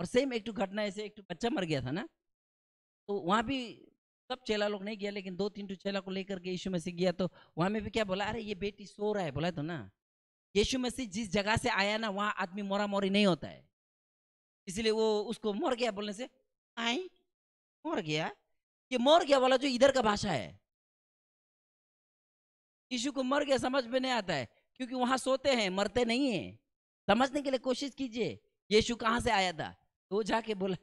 और सेम एक टू घटना ऐसे एक टू बच्चा मर गया था ना तो वहां भी सब चेला लोग नहीं गया लेकिन दो तीन टू चेला को लेकर के यीशु मसीह गया तो वहां में भी क्या बोला अरे ये बेटी सो रहा है बोला तो ना यीशु मसीह जिस जगह से आया ना वहाँ आदमी मोरा मोरी नहीं होता है इसलिए वो उसको मर गया बोलने से आई मर गया ये मर गया वाला जो इधर का भाषा है यीशु को मर गया समझ में नहीं आता है क्योंकि वहां सोते हैं मरते नहीं है समझने के लिए कोशिश कीजिए यीशु कहाँ से आया था तो जाके बोला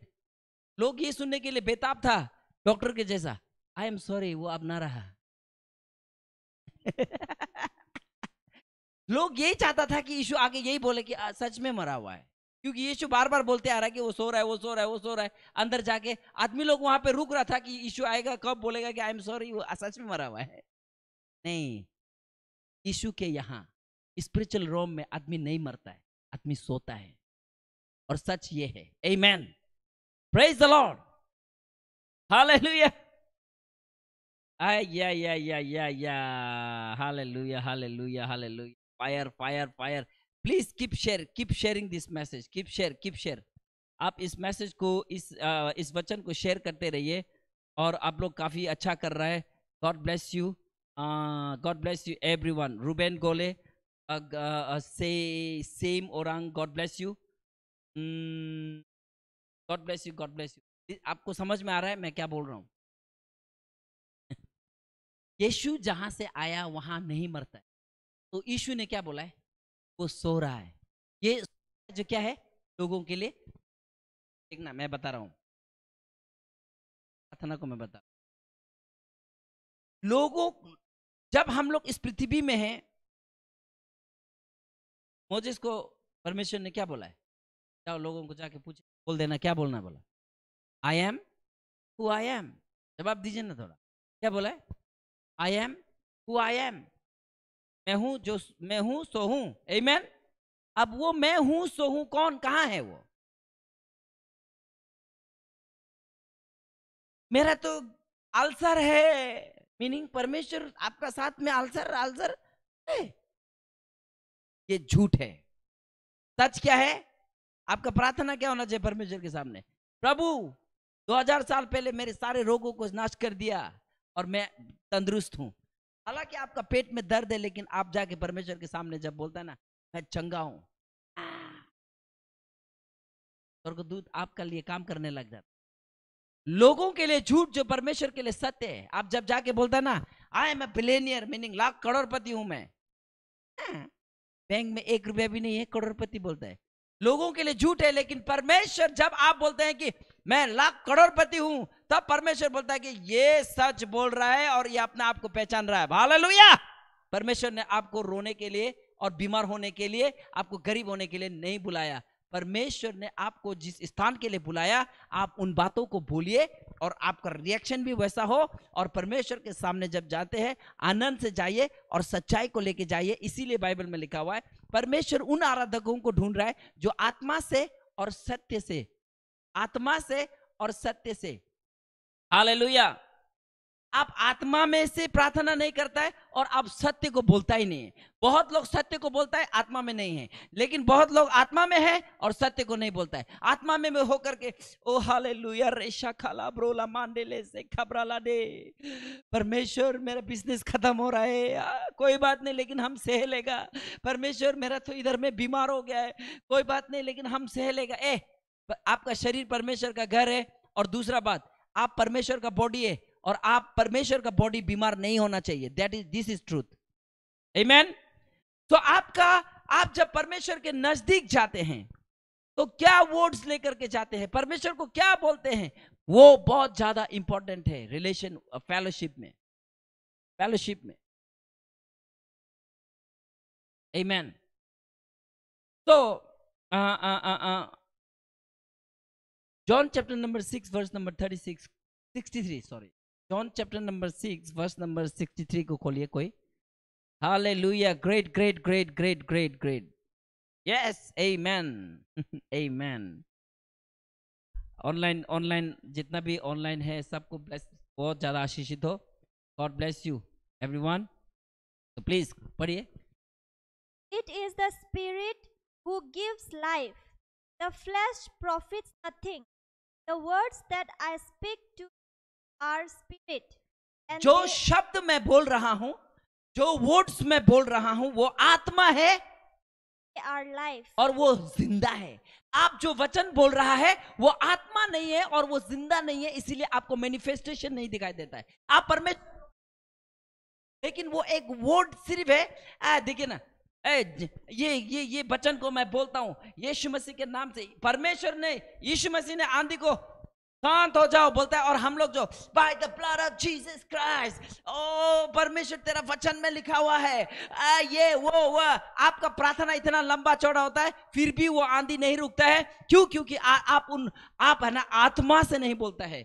लोग ये सुनने के लिए बेताब था डॉक्टर के जैसा आई एम सॉरी वो अब ना रहा लोग यही चाहता था कि यीशु आगे यही बोले कि सच में मरा हुआ है क्योंकि यीशु बार बार बोलते आ रहा है कि वो सो रहा है वो सो रहा है वो सो रहा है अंदर जाके आदमी लोग वहां पे रुक रहा था कि यीशु आएगा कब बोलेगा कि आई एम सॉरी वो सच में मरा हुआ है नहीं यीशु के यहाँ स्पिरिचुअल रोम में आदमी नहीं मरता है आदमी सोता है और सच ये है amen praise the Lord hallelujah या या या या या hallelujah hallelujah hallelujah fire fire fire please keep share keep sharing this message keep share keep share आप इस मैसेज को इस आ, इस वचन को शेयर करते रहिए और आप लोग काफ़ी अच्छा कर रहा है God bless you God bless you every one Ruben Gole से सेम ओरंग God bless you God bless you God bless you आपको समझ में आ रहा है मैं क्या बोल रहा हूँ यीशु जहाँ से आया वहाँ नहीं मरता है तो यीशु ने क्या बोला है वो सो रहा है ये जो क्या है लोगों के लिए एक ना मैं बता रहा हूं प्रार्थना को मैं बता लोगों जब हम लोग इस पृथ्वी में हैं मोजिस को परमेश्वर ने क्या बोला है जाओ लोगों को जाके पूछे बोल देना क्या बोलना बोला I am who I am जवाब दीजिए ना थोड़ा क्या बोला है I am who I am मैं हूं जो मैं हूं सो हूं एमेन अब वो मैं हूं सो हूं कौन कहां है वो मेरा तो आलसर है मीनिंग परमेश्वर आपका साथ में आल्सर आलसर ये झूठ है सच क्या है आपका प्रार्थना क्या होना चाहिए परमेश्वर के सामने प्रभु 2000 साल पहले मेरे सारे रोगों को नाश कर दिया और मैं तंदुरुस्त हूं हालांकि आपका पेट में दर्द है लेकिन आप जाके परमेश्वर के सामने जब बोलता है ना मैं चंगा हूं स्वर्गदूत आपका लिए काम करने लग जाता लोगों के लिए झूठ जो परमेश्वर के लिए सत्य है आप जब जाके बोलता ना I am a billionaire meaning lakh करोड़पति हूं मैं बैंक में एक रुपया भी नहीं है करोड़पति बोलता है लोगों के लिए झूठ है लेकिन परमेश्वर जब आप बोलते हैं कि मैं लाख करोड़पति हूं तब परमेश्वर बोलता है कि ये सच बोल रहा है और ये अपने आप को पहचान रहा है हालेलुया परमेश्वर ने आपको रोने के लिए और बीमार होने के लिए आपको गरीब होने के लिए नहीं बुलाया परमेश्वर ने आपको जिस स्थान के लिए बुलाया आप उन बातों को बोलिए और आपका रिएक्शन भी वैसा हो और परमेश्वर के सामने जब जाते हैं आनंद से जाइए और सच्चाई को लेके जाइए इसीलिए बाइबल में लिखा हुआ है परमेश्वर उन आराधकों को ढूंढ रहा है जो आत्मा से और सत्य से आत्मा से और सत्य से हालेलुया आप आत्मा में से प्रार्थना नहीं करता है और आप सत्य को बोलता ही नहीं है बहुत लोग सत्य को बोलता है आत्मा में नहीं है लेकिन बहुत लोग आत्मा में है और सत्य को नहीं बोलता है आत्मा में होकर के ओ हाले लुया रेशा खाला ब्रोला मांडे ले से ला दे परमेश्वर मेरा बिजनेस खत्म हो रहा है आ, कोई बात नहीं लेकिन हम सह लेगा परमेश्वर मेरा तो इधर में बीमार हो गया है कोई बात नहीं लेकिन हम सह लेगा ए आपका शरीर परमेश्वर का घर है और दूसरा बात आप परमेश्वर का बॉडी है और आप परमेश्वर का बॉडी बीमार नहीं होना चाहिए that is this is truth man तो आपका आप जब परमेश्वर के नजदीक जाते हैं तो क्या वर्ड्स लेकर के जाते हैं परमेश्वर को क्या बोलते हैं वो बहुत ज्यादा इंपॉर्टेंट है रिलेशन फेलोशिप में फेलोशिप में Amen. तो आ, आ, आ, आ, John chapter number 6 verse number 36 63 sorry John chapter number six verse number sixty three को खोलिए कोई hallelujah great great great great great great yes amen amen online online जितना भी ऑनलाइन है सबको ब्लेस बहुत ज़्यादा आशीषित हो God bless you every one तो प्लीज पढ़िए it is the spirit who gives life the flesh profits nothing The words that I speak to are spirit. जो शब्द मैं बोल रहा हूं जो वर्ड्स मैं बोल रहा हूं वो आत्मा है और वो जिंदा है आप जो वचन बोल रहा है वो आत्मा नहीं है और वो जिंदा नहीं है इसीलिए आपको मैनिफेस्टेशन नहीं दिखाई देता है आप परमेश्वर लेकिन वो एक वर्ड सिर्फ है देखिए ना ये ये ये बचन को मैं बोलता हूं यीशु मसीह के नाम से परमेश्वर ने यीशु मसीह ने आंधी को शांत हो जाओ बोलता है और हम लोग जो by the blood of Jesus Christ oh परमेश्वर तेरा वचन में लिखा हुआ है आ, ये वो वो आपका प्रार्थना इतना लंबा चौड़ा होता है फिर भी वो आंधी नहीं रुकता है क्यों क्योंकि आ, आप उन आप है ना आत्मा से नहीं बोलता है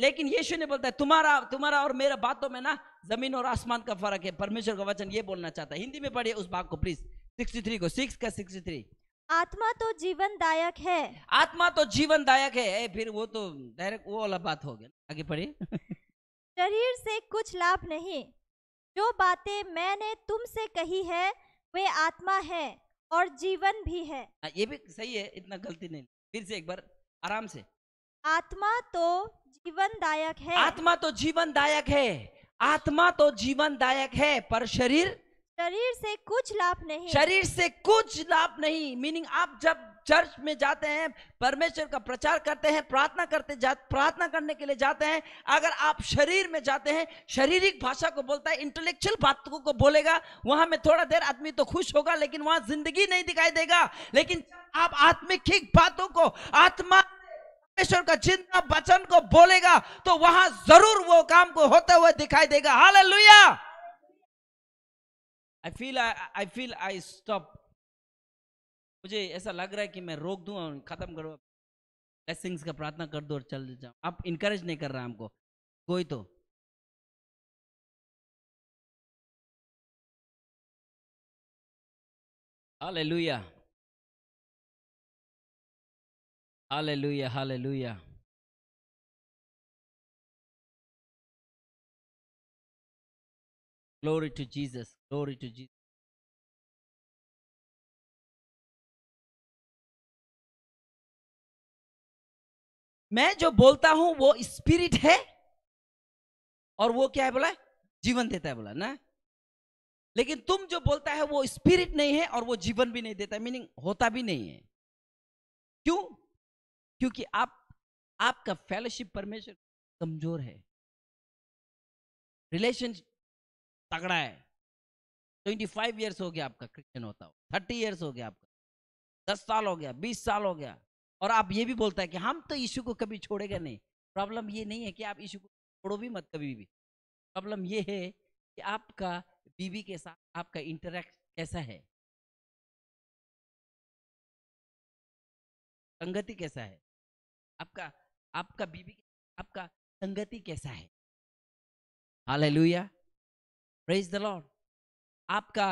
लेकिन यीशु ने बोलता है तुम्हारा तुम्हारा और मेरा बातों में ना जमीन और आसमान का फर्क है परमेश्वर का वचन ये बोलना चाहता है हिंदी में पढ़िए उस भाग को प्लीज 63 को 6 का 63 आत्मा तो जीवन दायक है आत्मा तो जीवन दायक है ए, फिर वो तो डायरेक्ट वो वाला बात हो गया आगे पढ़िए शरीर से कुछ लाभ नहीं जो बातें मैंने तुमसे कही है वे आत्मा है और जीवन भी है आ, हाँ, ये भी सही है इतना गलती नहीं फिर से एक बार आराम से आत्मा तो जीवनदायक है आत्मा तो जीवनदायक है आत्मा तो जीवनदायक है पर शरीर शरीर से कुछ लाभ नहीं शरीर से कुछ लाभ नहीं मीनिंग आप जब चर्च में जाते हैं परमेश्वर का प्रचार करते हैं प्रार्थना करते प्रार्थना करने के लिए जाते हैं अगर आप शरीर में जाते हैं शारीरिक भाषा को बोलता है इंटेलेक्चुअल बातों को, को बोलेगा वहां में थोड़ा देर आदमी तो खुश होगा लेकिन वहां जिंदगी नहीं दिखाई देगा लेकिन आप आत्मिक बातों को आत्मा परमेश्वर का जिंदा वचन को बोलेगा तो वहां जरूर वो काम को होते हुए दिखाई देगा hallelujah I feel I feel I stop मुझे ऐसा लग रहा है कि मैं रोक दूं और खत्म करूं ब्लेसिंग्स का प्रार्थना कर दो और चल जाऊं आप इंकरेज नहीं कर रहा हमको कोई तो hallelujah Hallelujah, hallelujah. Glory to Jesus, glory to Jesus. मैं जो बोलता हूं वो स्पिरिट है और वो क्या है बोला जीवन देता है बोला ना लेकिन तुम जो बोलता है वो स्पिरिट नहीं है और वो जीवन भी नहीं देता मीनिंग होता भी नहीं है क्यों क्योंकि आप आपका फेलोशिप परमेश्वर कमजोर है रिलेशन तगड़ा है ट्वेंटी फाइव ईयर्स हो गया आपका क्रिश्चियन होता हो थर्टी ईयर्स हो गया आपका दस साल हो गया बीस साल हो गया और आप ये भी बोलता है कि हम तो यीशु को कभी छोड़ेगा नहीं प्रॉब्लम ये नहीं है कि आप यीशु को छोड़ो भी मत कभी भी प्रॉब्लम ये है कि आपका बीवी के साथ आपका इंटरेक्ट कैसा है संगति कैसा है आपका आपका बीवी आपका संगति कैसा है द लॉर्ड आपका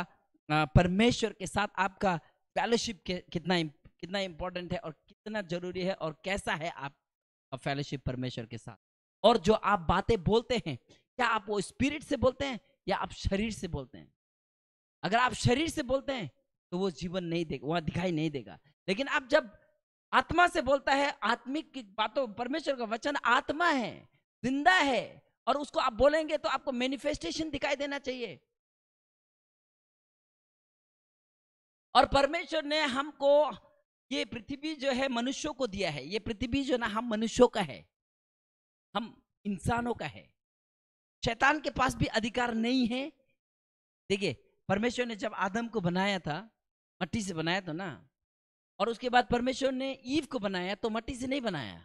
परमेश्वर के साथ आपका फेलोशिप कितना कितना इम्पोर्टेंट है और कितना जरूरी है और कैसा है आप फेलोशिप परमेश्वर के साथ और जो आप बातें बोलते हैं क्या आप वो स्पिरिट से बोलते हैं या आप शरीर से बोलते हैं अगर आप शरीर से बोलते हैं तो वो जीवन नहीं देगा वहां दिखाई नहीं देगा लेकिन आप जब आत्मा से बोलता है आत्मिक की बातों परमेश्वर का वचन आत्मा है जिंदा है और उसको आप बोलेंगे तो आपको मैनिफेस्टेशन दिखाई देना चाहिए और परमेश्वर ने हमको ये पृथ्वी जो है मनुष्यों को दिया है ये पृथ्वी जो ना हम मनुष्यों का है हम इंसानों का है शैतान के पास भी अधिकार नहीं है देखिए परमेश्वर ने जब आदम को बनाया था मट्टी से बनाया था तो ना और उसके बाद परमेश्वर ने ईव को बनाया तो मट्टी से नहीं बनाया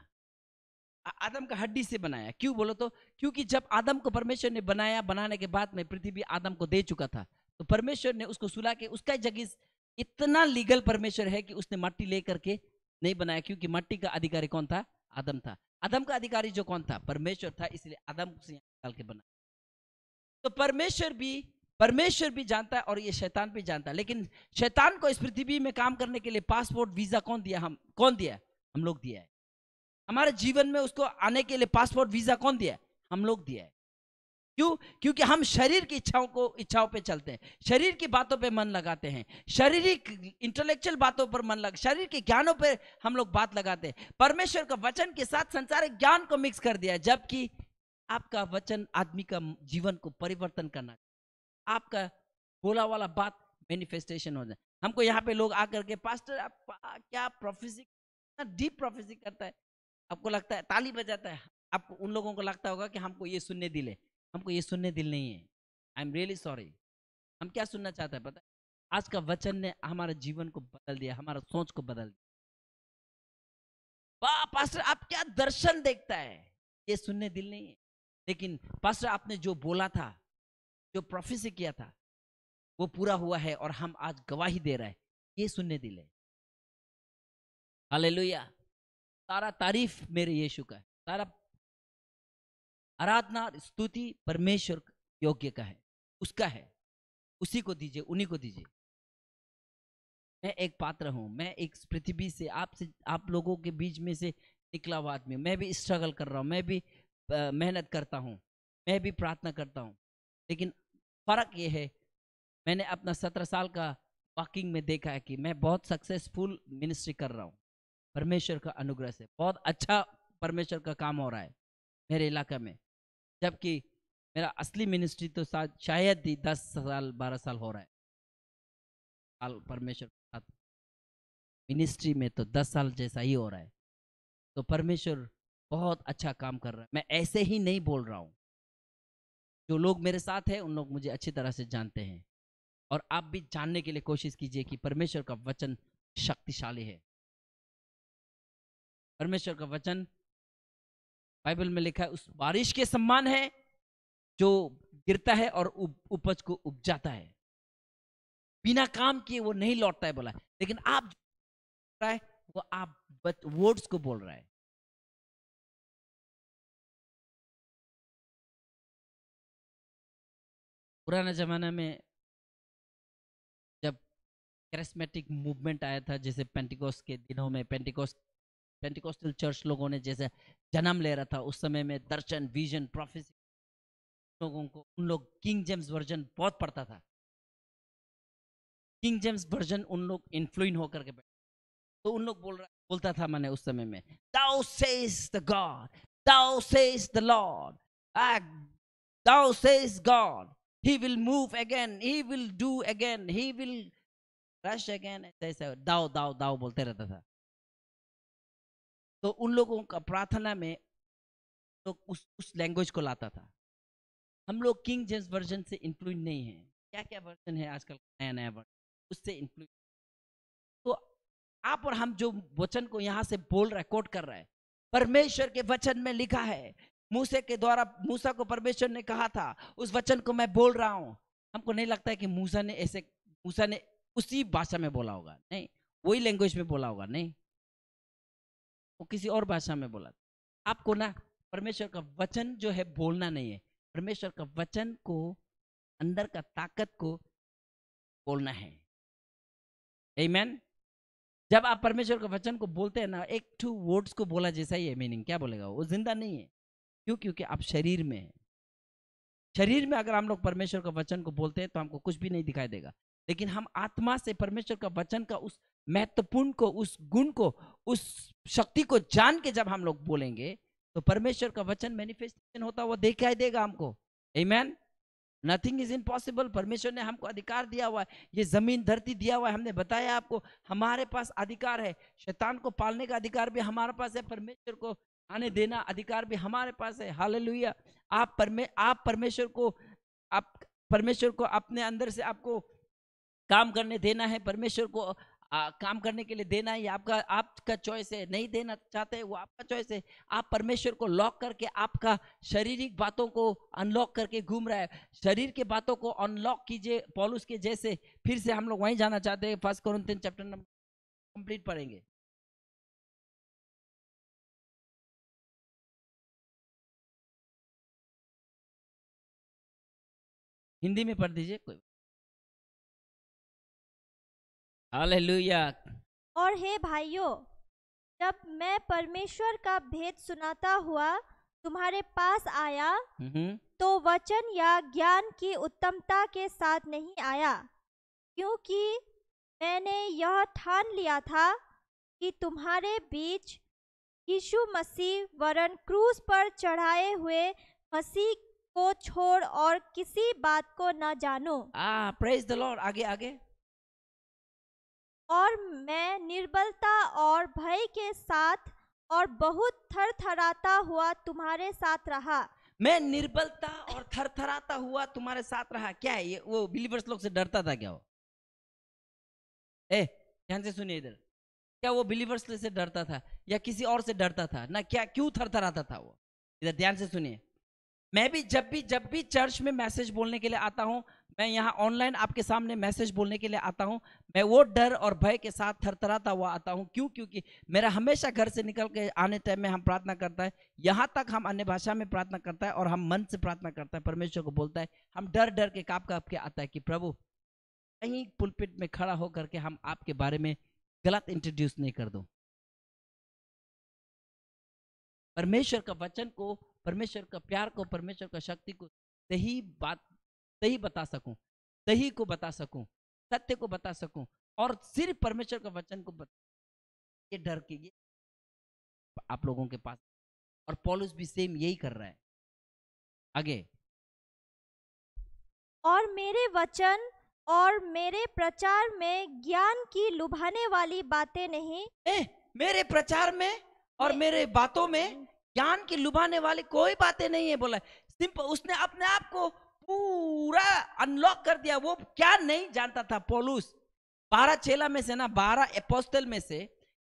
आदम का हड्डी से बनाया क्यों बोलो तो क्योंकि जब आदम को परमेश्वर ने बनाया बनाने के बाद में पृथ्वी आदम को दे चुका था तो परमेश्वर ने उसको सुला के उसका जगह इतना लीगल परमेश्वर है कि उसने मट्टी लेकर के नहीं बनाया क्योंकि मट्टी का अधिकारी कौन था आदम था आदम का अधिकारी जो कौन था परमेश्वर था इसलिए आदम से निकाल के बनाया तो परमेश्वर भी परमेश्वर भी जानता है और ये शैतान भी जानता है लेकिन शैतान को इस पृथ्वी में काम करने के लिए पासपोर्ट वीजा कौन दिया हम कौन दिया है हम लोग दिया है हमारे जीवन में उसको आने के लिए पासपोर्ट वीजा कौन दिया है हम लोग दिया है क्यों क्योंकि हम शरीर की इच्छाओं को इच्छाओं पे चलते हैं शरीर की बातों पे मन लगाते हैं शारीरिक इंटेलेक्चुअल बातों पर मन लग शरीर के ज्ञानों पे हम लोग बात लगाते हैं परमेश्वर का वचन के साथ संसारिक ज्ञान को मिक्स कर दिया जबकि आपका वचन आदमी का जीवन को परिवर्तन करना आपका बोला वाला बात मैनिफेस्टेशन हो जाए हमको यहाँ पे लोग आकर के पास्टर आप क्या प्रोफेसी डीप प्रोफेसी करता है आपको लगता है ताली बजाता है आपको उन लोगों को लगता होगा कि हमको ये सुनने दिल है हमको ये सुनने दिल नहीं है आई एम रियली सॉरी हम क्या सुनना चाहते हैं पता आज का वचन ने हमारे जीवन को बदल दिया हमारा सोच को बदल दिया वाह पास्टर आप क्या दर्शन देखता है ये सुनने दिल नहीं है लेकिन पास्टर आपने जो बोला था जो प्रोफेसी किया था वो पूरा हुआ है और हम आज गवाही दे रहे हैं ये सुनने दिले हाले सारा तारीफ मेरे यीशु का है सारा आराधना स्तुति परमेश्वर योग्य का है उसका है उसी को दीजिए उन्हीं को दीजिए मैं एक पात्र हूँ मैं एक पृथ्वी से आपसे आप लोगों के बीच में से निकला हुआ आदमी मैं भी स्ट्रगल कर रहा हूँ मैं भी मेहनत करता हूँ मैं भी प्रार्थना करता हूँ लेकिन फ़र्क ये है मैंने अपना सत्रह साल का वॉकिंग में देखा है कि मैं बहुत सक्सेसफुल मिनिस्ट्री कर रहा हूँ परमेश्वर का अनुग्रह से बहुत अच्छा परमेश्वर का काम हो रहा है मेरे इलाके में जबकि मेरा असली मिनिस्ट्री तो शायद ही दस साल बारह साल हो रहा है साल परमेश्वर के साथ मिनिस्ट्री में तो दस साल जैसा ही हो रहा है तो परमेश्वर बहुत अच्छा काम कर रहा है मैं ऐसे ही नहीं बोल रहा हूँ जो लोग मेरे साथ हैं उन लोग मुझे अच्छी तरह से जानते हैं और आप भी जानने के लिए कोशिश कीजिए कि परमेश्वर का वचन शक्तिशाली है परमेश्वर का वचन बाइबल में लिखा है उस बारिश के सम्मान है जो गिरता है और उपज को उपजाता है बिना काम किए वो नहीं लौटता है बोला लेकिन आप रहा है वो आप वर्ड्स को बोल रहा है पुराना ज़माना में जब क्रिस्मेटिक मूवमेंट आया था जैसे पेंटिकोस के दिनों में पेंटिकोस पेंटिकोस्टल चर्च लोगों ने जैसे जन्म ले रहा था उस समय में दर्शन विजन प्रोफेसी लोगों को उन लोग किंग जेम्स वर्जन बहुत पढ़ता था किंग जेम्स वर्जन उन लोग इन्फ्लुइन होकर के तो उन लोग बोल रहा बोलता था मैंने उस समय में दाउ से गॉड दाउ से लॉर्ड दाउ से God He will move again. He will do again. He will rush again. ऐसा दाव दाव दाव बोलते रहता था तो उन लोगों का प्रार्थना में तो उस उस लैंग्वेज को लाता था हम लोग किंग जेम्स वर्जन से इन्फ्लुएंस नहीं है क्या क्या वर्जन है आजकल नया नया वर्जन उससे इन्फ्लुएंस तो आप और हम जो वचन को यहाँ से बोल रहे कोट कर रहे हैं परमेश्वर के वचन में लिखा है मूसा के द्वारा मूसा को परमेश्वर ने कहा था उस वचन को मैं बोल रहा हूँ हमको नहीं लगता है कि मूसा ने ऐसे मूसा ने उसी भाषा में बोला होगा नहीं वही लैंग्वेज में बोला होगा नहीं वो किसी और भाषा में बोला आपको ना परमेश्वर का वचन जो है बोलना नहीं है परमेश्वर का वचन को अंदर का ताकत को बोलना है मैन जब आप परमेश्वर के वचन को बोलते हैं ना एक टू वर्ड्स को बोला जैसा ही है मीनिंग क्या बोलेगा वो जिंदा नहीं है क्यों क्योंकि आप शरीर में हैं शरीर में अगर हम लोग परमेश्वर का वचन को बोलते हैं तो हमको कुछ भी नहीं दिखाई देगा लेकिन हम आत्मा से परमेश्वर का वचन का उस महत्वपूर्ण को उस गुण को उस शक्ति को जान के जब हम लोग बोलेंगे तो परमेश्वर का वचन मैनिफेस्टेशन होता हुआ दिखाई देगा हमको मैन नथिंग इज इम्पॉसिबल परमेश्वर ने हमको अधिकार दिया हुआ है ये जमीन धरती दिया हुआ है हमने बताया आपको हमारे पास अधिकार है शैतान को पालने का अधिकार भी हमारे पास है परमेश्वर को आने देना अधिकार भी हमारे पास है हाल आप परमे आप परमेश्वर को आप परमेश्वर को अपने अंदर से आपको काम करने देना है परमेश्वर को आ, काम करने के लिए देना है आपका आपका चॉइस है नहीं देना चाहते वो आपका चॉइस है आप परमेश्वर को लॉक करके आपका शारीरिक बातों को अनलॉक करके घूम रहा है शरीर के बातों को अनलॉक कीजिए पॉलुस के जैसे फिर से हम लोग वहीं जाना चाहते हैं first Corinthians chapter number complete पढ़ेंगे हिंदी में पढ़ दीजिए कोई हालेलुया और हे भाइयों जब मैं परमेश्वर का भेद सुनाता हुआ तुम्हारे पास आया तो वचन या ज्ञान की उत्तमता के साथ नहीं आया क्योंकि मैंने यह ठान लिया था कि तुम्हारे बीच यीशु मसीह वरन क्रूस पर चढ़ाए हुए मसीह को छोड़ और किसी बात को न जानो आ प्रेज द लॉर्ड आगे आगे और मैं निर्बलता और भय के साथ और बहुत थर थराता हुआ तुम्हारे साथ रहा मैं निर्बलता और थर थराता हुआ तुम्हारे साथ रहा क्या है ये वो बिलीवर्स लोग से डरता था क्या वो ए ध्यान से सुनिए इधर क्या वो बिलीवर्स से डरता था या किसी और से डरता था ना क्या क्यों थर थराता था वो इधर ध्यान से सुनिए मैं भी जब भी जब भी चर्च में मैसेज बोलने के लिए आता हूँ मैं यहाँ ऑनलाइन आपके सामने मैसेज बोलने के लिए आता हूँ मैं वो डर और भय के साथ थरथराता हुआ आता हूँ क्यों क्योंकि मेरा हमेशा घर से निकल के आने टाइम में हम प्रार्थना करता है यहाँ तक हम अन्य भाषा में प्रार्थना करता है और हम मन से प्रार्थना करता है परमेश्वर को बोलता है हम डर डर के काप काप के आता है कि प्रभु कहीं पुलपिट में खड़ा होकर के हम आपके बारे में गलत इंट्रोड्यूस नहीं कर दो परमेश्वर का वचन को परमेश्वर का प्यार को परमेश्वर का शक्ति को सही बात सही बता सकूं सही को बता सकूं सत्य को बता सकूं और सिर्फ परमेश्वर का वचन को बता ये डर के ये आप लोगों के पास और पॉलिस भी सेम यही कर रहा है आगे और मेरे वचन और मेरे प्रचार में ज्ञान की लुभाने वाली बातें नहीं ए, मेरे प्रचार में और मेरे बातों में ज्ञान की लुभाने वाली कोई बातें नहीं है बोला सिंपल उसने अपने आप को पूरा अनलॉक कर दिया वो क्या नहीं जानता था पोलूस बारह चेला में से ना बारह एपोस्टल में से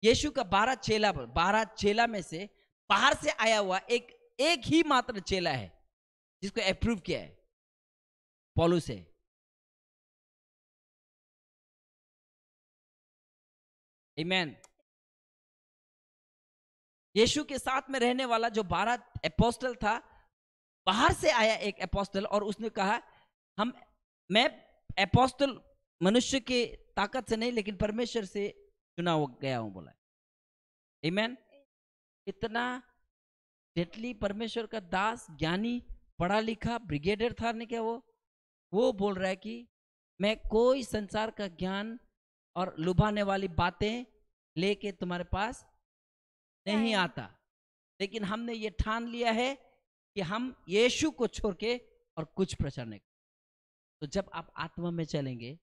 यीशु का बारह चेला बारह चेला में से बाहर से आया हुआ एक एक ही मात्र चेला है जिसको अप्रूव किया है पोलूस है Amen. यीशु के साथ में रहने वाला जो बारह एपोस्टल था बाहर से आया एक एपोस्टल और उसने कहा हम मैं एपोस्टल मनुष्य के ताकत से नहीं लेकिन परमेश्वर से चुना हो गया हूं बोला इमेन इतना जेटली परमेश्वर का दास ज्ञानी पढ़ा लिखा ब्रिगेडियर था नहीं क्या वो वो बोल रहा है कि मैं कोई संसार का ज्ञान और लुभाने वाली बातें लेके तुम्हारे पास नहीं हाँ। आता लेकिन हमने ये ठान लिया है कि हम यीशु को छोड़ के और कुछ प्रचार नहीं तो जब आप आत्मा में चलेंगे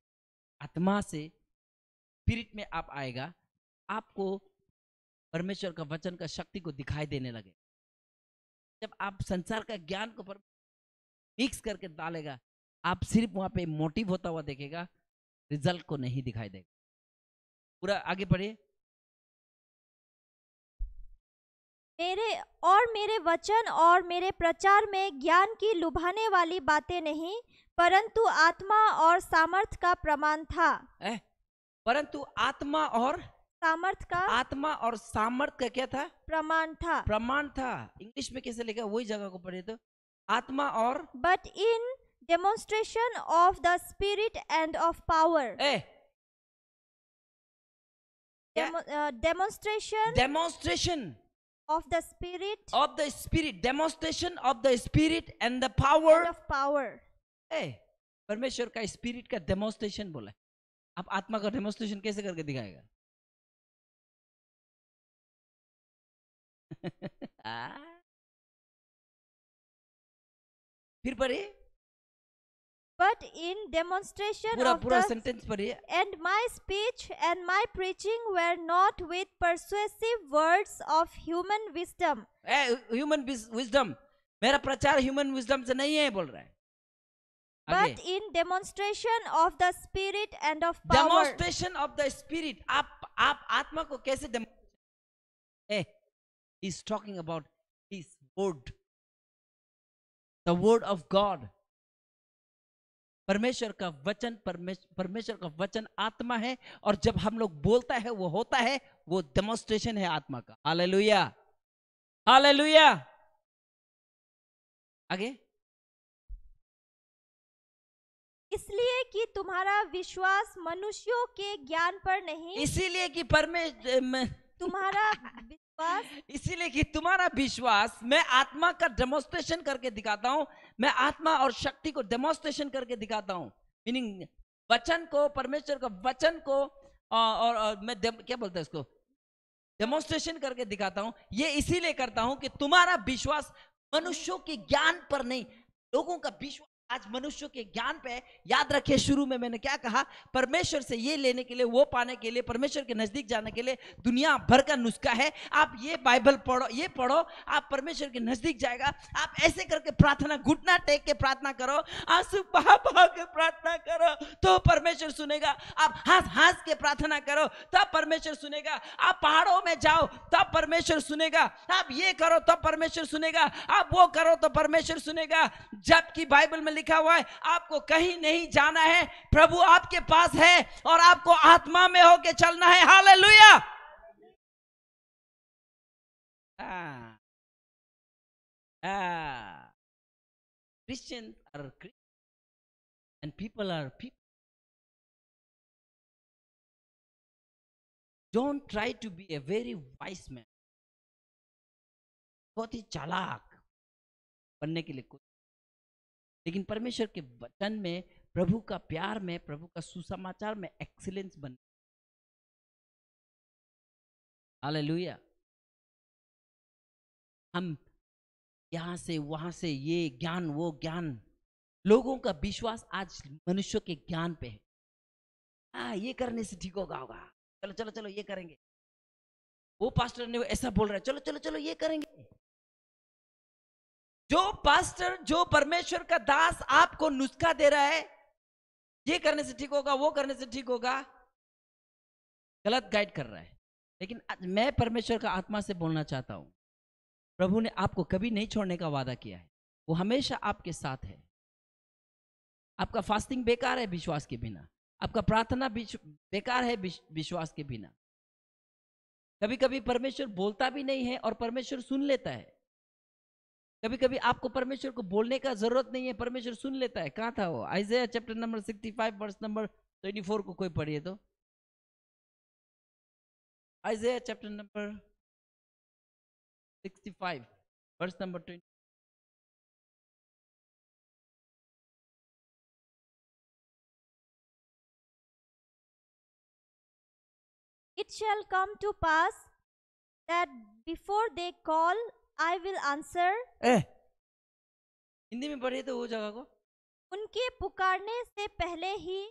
आत्मा से स्पिरिट में आप आएगा आपको परमेश्वर का वचन का शक्ति को दिखाई देने लगे जब आप संसार का ज्ञान को मिक्स करके डालेगा आप सिर्फ वहां पे मोटिव होता हुआ देखेगा रिजल्ट को नहीं दिखाई देगा पूरा आगे पढ़िए मेरे और मेरे वचन और मेरे प्रचार में ज्ञान की लुभाने वाली बातें नहीं परंतु आत्मा और सामर्थ का प्रमाण था ए? परंतु आत्मा और सामर्थ का आत्मा और सामर्थ का क्या था प्रमाण था प्रमाण था इंग्लिश में कैसे लिखा वही जगह को पढ़े तो आत्मा और but in demonstration of the spirit and of power demonstration demonstration of the spirit of the spirit demonstration of the spirit and the power and of power hey परमेश्वर का स्पिरिट का डेमोन्स्ट्रेशन बोला आप आत्मा का डेमोन्स्ट्रेशन कैसे करके दिखाएगा फिर पढ़िए but in demonstration pura, of pura the and my speech and my preaching were not with persuasive words of human wisdom hey, human wisdom मेरा प्रचार ह्यूमन विजडम से नहीं है बोल रहा है but in demonstration of the spirit and of power demonstration of the spirit आप आप आत्मा को कैसे hey, he's talking about his word the word of god परमेश्वर का वचन परमेश्वर का वचन आत्मा है और जब हम लोग बोलता है वो होता है वो डेमोस्ट्रेशन है आत्मा का आले लुया आगे इसलिए कि तुम्हारा विश्वास मनुष्यों के ज्ञान पर नहीं इसीलिए कि परमेश्वर तुम्हारा इसीलिए कि तुम्हारा विश्वास मैं आत्मा का डेमोस्ट्रेशन करके दिखाता हूं मैं आत्मा और शक्ति को डेमोस्ट्रेशन करके दिखाता हूं मीनिंग वचन को परमेश्वर का वचन को और, और मैं क्या बोलता है इसको डेमोस्ट्रेशन करके दिखाता हूं ये इसीलिए करता हूं कि तुम्हारा विश्वास मनुष्यों के ज्ञान पर नहीं लोगों का विश्वास आज मनुष्य के ज्ञान पे याद रखे शुरू में मैंने क्या कहा परमेश्वर से ये लेने के लिए वो पाने के लिए परमेश्वर के नजदीक जाने के लिए दुनिया भर का नुस्खा है आप ये बाइबल पढ़ो ये पढ़ो आप परमेश्वर के नजदीक जाएगा आप ऐसे करके प्रार्थना घुटना टेक के प्रार्थना करो आंसू बहा बहा के प्रार्थना करो तो परमेश्वर सुनेगा आप हंस हंस के प्रार्थना करो तब परमेश्वर सुनेगा आप पहाड़ों में जाओ तब परमेश्वर सुनेगा आप ये करो तब परमेश्वर सुनेगा आप वो करो तो परमेश्वर सुनेगा जबकि बाइबल में लिखा हुआ है आपको कहीं नहीं जाना है प्रभु आपके पास है और आपको आत्मा में होके चलना है hallelujah Christian are and people are people don't try to be a very wise man बहुत ही चालाक बनने के लिए कुछ लेकिन परमेश्वर के वचन में प्रभु का प्यार में प्रभु का सुसमाचार में एक्सीलेंस बन हालेलुया हम यहां से वहां से ये ज्ञान वो ज्ञान लोगों का विश्वास आज मनुष्य के ज्ञान पे है आ, हाँ, ये करने से ठीक होगा होगा चलो चलो चलो ये करेंगे वो पास्टर ने वो ऐसा बोल रहा है चलो चलो चलो ये करेंगे जो पास्टर जो परमेश्वर का दास आपको नुस्खा दे रहा है ये करने से ठीक होगा वो करने से ठीक होगा गलत गाइड कर रहा है लेकिन मैं परमेश्वर का आत्मा से बोलना चाहता हूं प्रभु ने आपको कभी नहीं छोड़ने का वादा किया है वो हमेशा आपके साथ है आपका फास्टिंग बेकार है विश्वास के बिना आपका प्रार्थना बेकार है विश्वास के बिना कभी कभी परमेश्वर बोलता भी नहीं है और परमेश्वर सुन लेता है कभी कभी आपको परमेश्वर को बोलने का जरूरत नहीं है परमेश्वर सुन लेता है कहाँ था वो Isaiah chapter number sixty five verse number twenty four को कोई पढ़िए तो Isaiah chapter number sixty five verse number twenty It shall come to pass that before they call I will answer. ए, हिंदी में पढ़िए तो वो जगह को उनके पुकारने से पहले ही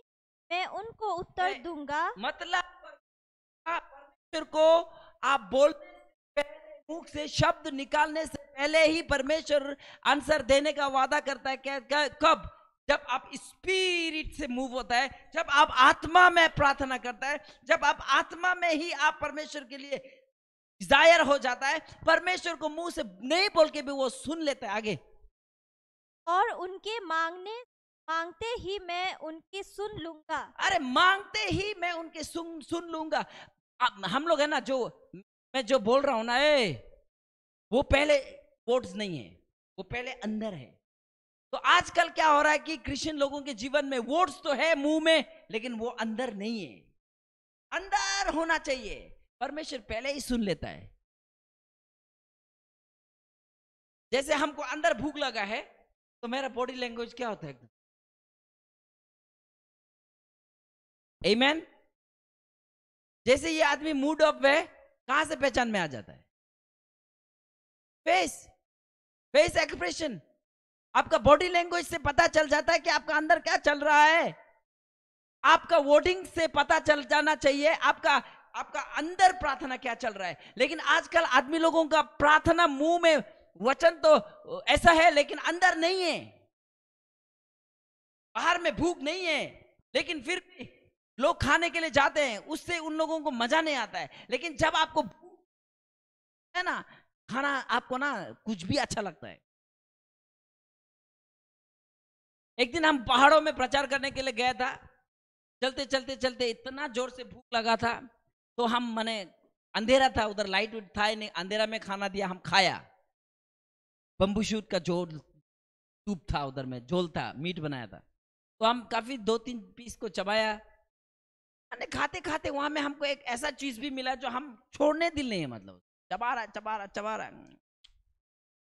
मैं उनको उत्तर ए, दूंगा मतलब परमेश्वर को आप बोल मुख से शब्द निकालने से पहले ही परमेश्वर आंसर देने का वादा करता है क्या कब जब आप स्पिरिट से मूव होता है जब आप आत्मा में प्रार्थना करता है जब आप आत्मा में ही आप परमेश्वर के लिए जायर हो जाता है परमेश्वर को मुंह से नहीं बोल के भी वो सुन लेते आगे और उनके मांगने मांगते ही मैं उनकी सुन लूंगा अरे मांगते ही मैं उनके सुन सुन लूंगा अब हम लोग है ना जो मैं जो बोल रहा हूं ना ए वो पहले वोट्स नहीं है वो पहले अंदर है तो आजकल क्या हो रहा है कि क्रिश्चियन लोगों के जीवन में वोट्स तो है मुंह में लेकिन वो अंदर नहीं है अंदर होना चाहिए परमेश्वर पहले ही सुन लेता है जैसे हमको अंदर भूख लगा है तो मेरा बॉडी लैंग्वेज क्या होता है एमेन जैसे ये आदमी मूड ऑफ है कहां से पहचान में आ जाता है फेस फेस एक्सप्रेशन आपका बॉडी लैंग्वेज से पता चल जाता है कि आपका अंदर क्या चल रहा है आपका वोटिंग से पता चल जाना चाहिए आपका आपका अंदर प्रार्थना क्या चल रहा है लेकिन आजकल आदमी लोगों का प्रार्थना मुंह में वचन तो ऐसा है लेकिन अंदर नहीं है बाहर में भूख नहीं है लेकिन फिर भी लोग खाने के लिए जाते हैं उससे उन लोगों को मजा नहीं आता है लेकिन जब आपको है ना खाना आपको ना कुछ भी अच्छा लगता है एक दिन हम पहाड़ों में प्रचार करने के लिए गया था चलते चलते चलते इतना जोर से भूख लगा था तो हम मैंने अंधेरा था उधर लाइट उठ था नहीं अंधेरा में खाना दिया हम खाया बम्बू शूट का जो सूप था उधर में झोल था मीट बनाया था तो हम काफ़ी दो तीन पीस को चबाया अरे खाते खाते वहां में हमको एक ऐसा चीज़ भी मिला जो हम छोड़ने दिल नहीं है मतलब चबा रहा चबा रहा चबा रहा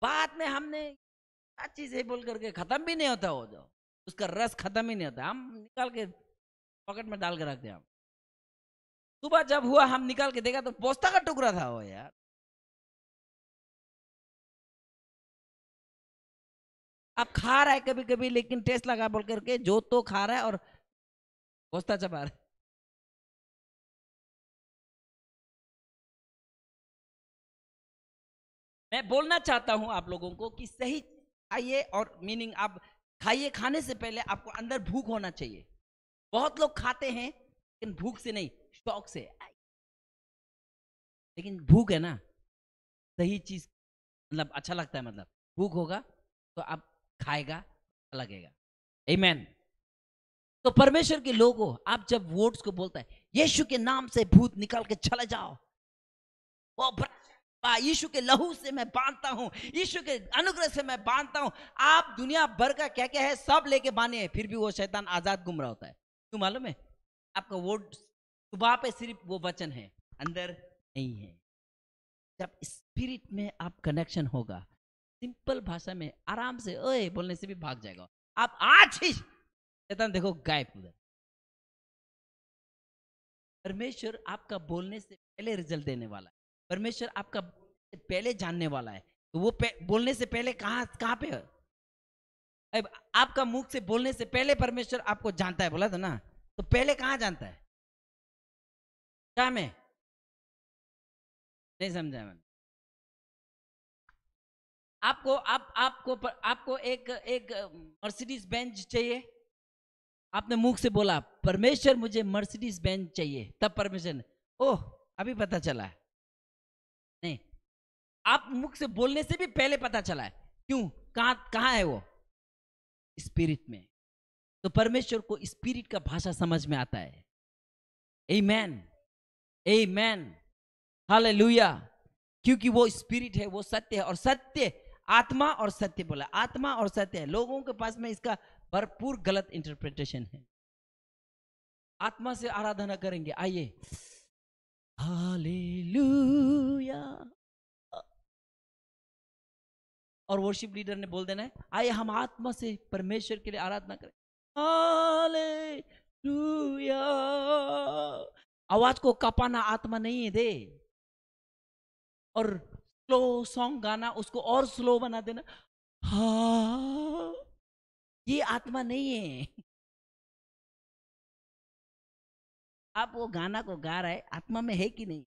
बाद में हमने क्या चीज़ है बोल करके ख़त्म भी नहीं होता वो जो उसका रस ख़त्म ही नहीं होता हम निकाल के पॉकेट में डाल के रख दिया हम सुबह जब हुआ हम निकाल के देखा तो पोस्ता का टुकड़ा था वो यार आप खा रहा है कभी कभी लेकिन टेस्ट लगा बोल करके जो तो खा रहा है और पोस्ता चबा रहा है मैं बोलना चाहता हूं आप लोगों को कि सही खाइए और मीनिंग आप खाइए खाने से पहले आपको अंदर भूख होना चाहिए बहुत लोग खाते हैं लेकिन भूख से नहीं शौक से लेकिन भूख है ना सही चीज मतलब अच्छा लगता है मतलब भूख होगा तो आप खाएगा अच्छा लगेगा मैन तो परमेश्वर के लोगों आप जब वोट्स को बोलता है यीशु के नाम से भूत निकाल के चले जाओ वो यीशु के लहू से मैं बांधता हूं यीशु के अनुग्रह से मैं बांधता हूं आप दुनिया भर का क्या क्या है सब लेके बांधे फिर भी वो शैतान आजाद घूम रहा होता है तू मालूम है आपका वोट सुबह तो पे सिर्फ वो वचन है अंदर नहीं है जब स्पिरिट में आप कनेक्शन होगा सिंपल भाषा में आराम से ओए बोलने से भी भाग जाएगा आप आज ही चेतन देखो गायब उधर परमेश्वर आपका बोलने से पहले रिजल्ट देने वाला है परमेश्वर आपका पहले जानने वाला है तो वो बोलने से पहले कहाँ कहाँ पे है आपका मुख से बोलने से पहले परमेश्वर आपको जानता है बोला था ना तो पहले कहाँ जानता है क्या में नहीं समझा मैंने आपको आप आपको पर, आपको एक एक मर्सिडीज बेंच चाहिए आपने मुख से बोला परमेश्वर मुझे मर्सिडीज बेंच चाहिए तब परमेश्वर ओह अभी पता चला है नहीं आप मुख से बोलने से भी पहले पता चला है क्यों कहाँ कहाँ है वो स्पिरिट में तो परमेश्वर को स्पिरिट का भाषा समझ में आता है ए मैन मैन हाल लुया क्योंकि वो स्पिरिट है वो सत्य है और सत्य आत्मा और सत्य बोला आत्मा और सत्य है लोगों के पास में इसका भरपूर गलत इंटरप्रिटेशन है आत्मा से आराधना करेंगे आइए हालेलुया और वर्शिप लीडर ने बोल देना है आइए हम आत्मा से परमेश्वर के लिए आराधना करें हालेलुया आवाज को कपाना आत्मा नहीं है दे और स्लो सॉन्ग गाना उसको और स्लो बना देना हा ये आत्मा नहीं है आप वो गाना को गा रहे आत्मा में है कि नहीं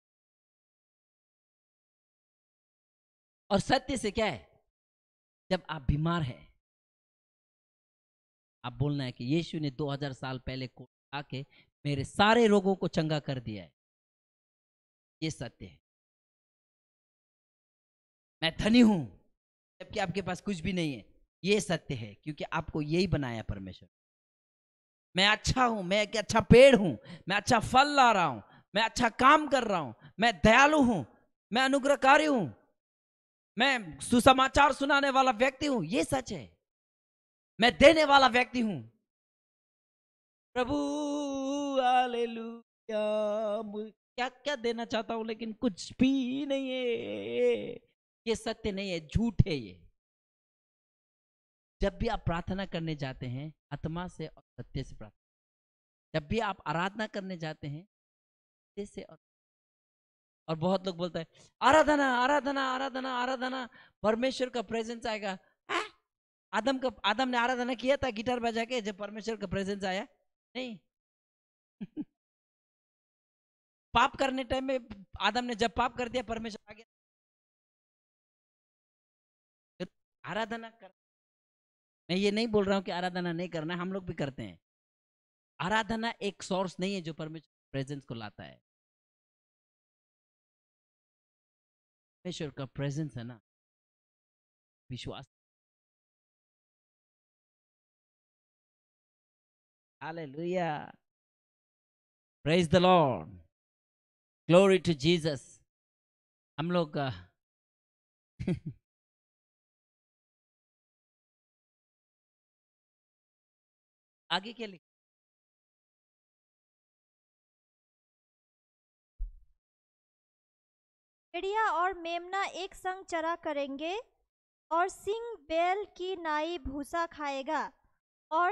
और सत्य से क्या है जब आप बीमार है आप बोलना है कि यीशु ने 2000 साल पहले को आके मेरे सारे रोगों को चंगा कर दिया है ये सत्य है मैं धनी हूं जबकि आपके पास कुछ भी नहीं है ये सत्य है क्योंकि आपको यही बनाया परमेश्वर मैं अच्छा हूं मैं एक अच्छा पेड़ हूं मैं अच्छा फल ला रहा हूं मैं अच्छा काम कर रहा हूं मैं दयालु हूं मैं अनुग्रहकारी हूं मैं सुसमाचार सुनाने वाला व्यक्ति हूं ये सच है मैं देने वाला व्यक्ति हूं प्रभु आलेलुया क्या क्या देना चाहता हूं लेकिन कुछ भी नहीं है ये सत्य नहीं है झूठ है ये जब भी आप प्रार्थना करने जाते हैं आत्मा से और सत्य से प्रार्थना जब भी आप आराधना करने जाते हैं सत्य से और और बहुत लोग बोलते हैं आराधना आराधना आराधना आराधना परमेश्वर का प्रेजेंस आएगा आदम का आदम ने आराधना किया था गिटार बजा के जब परमेश्वर का प्रेजेंस आया नहीं पाप करने टाइम में आदम ने जब पाप कर दिया परमेश्वर आ गया आराधना कर मैं ये नहीं बोल रहा हूं कि आराधना नहीं करना हम लोग भी करते हैं आराधना एक सोर्स नहीं है जो परमेश्वर प्रेजेंस को लाता है परमेश्वर का प्रेजेंस है ना विश्वास Hallelujah. Praise the Lord. Glory to Jesus. हम लोग आगे क्या लिख भेड़िया और मेमना एक संग चरा करेंगे और सिंह बैल की नाई भूसा खाएगा और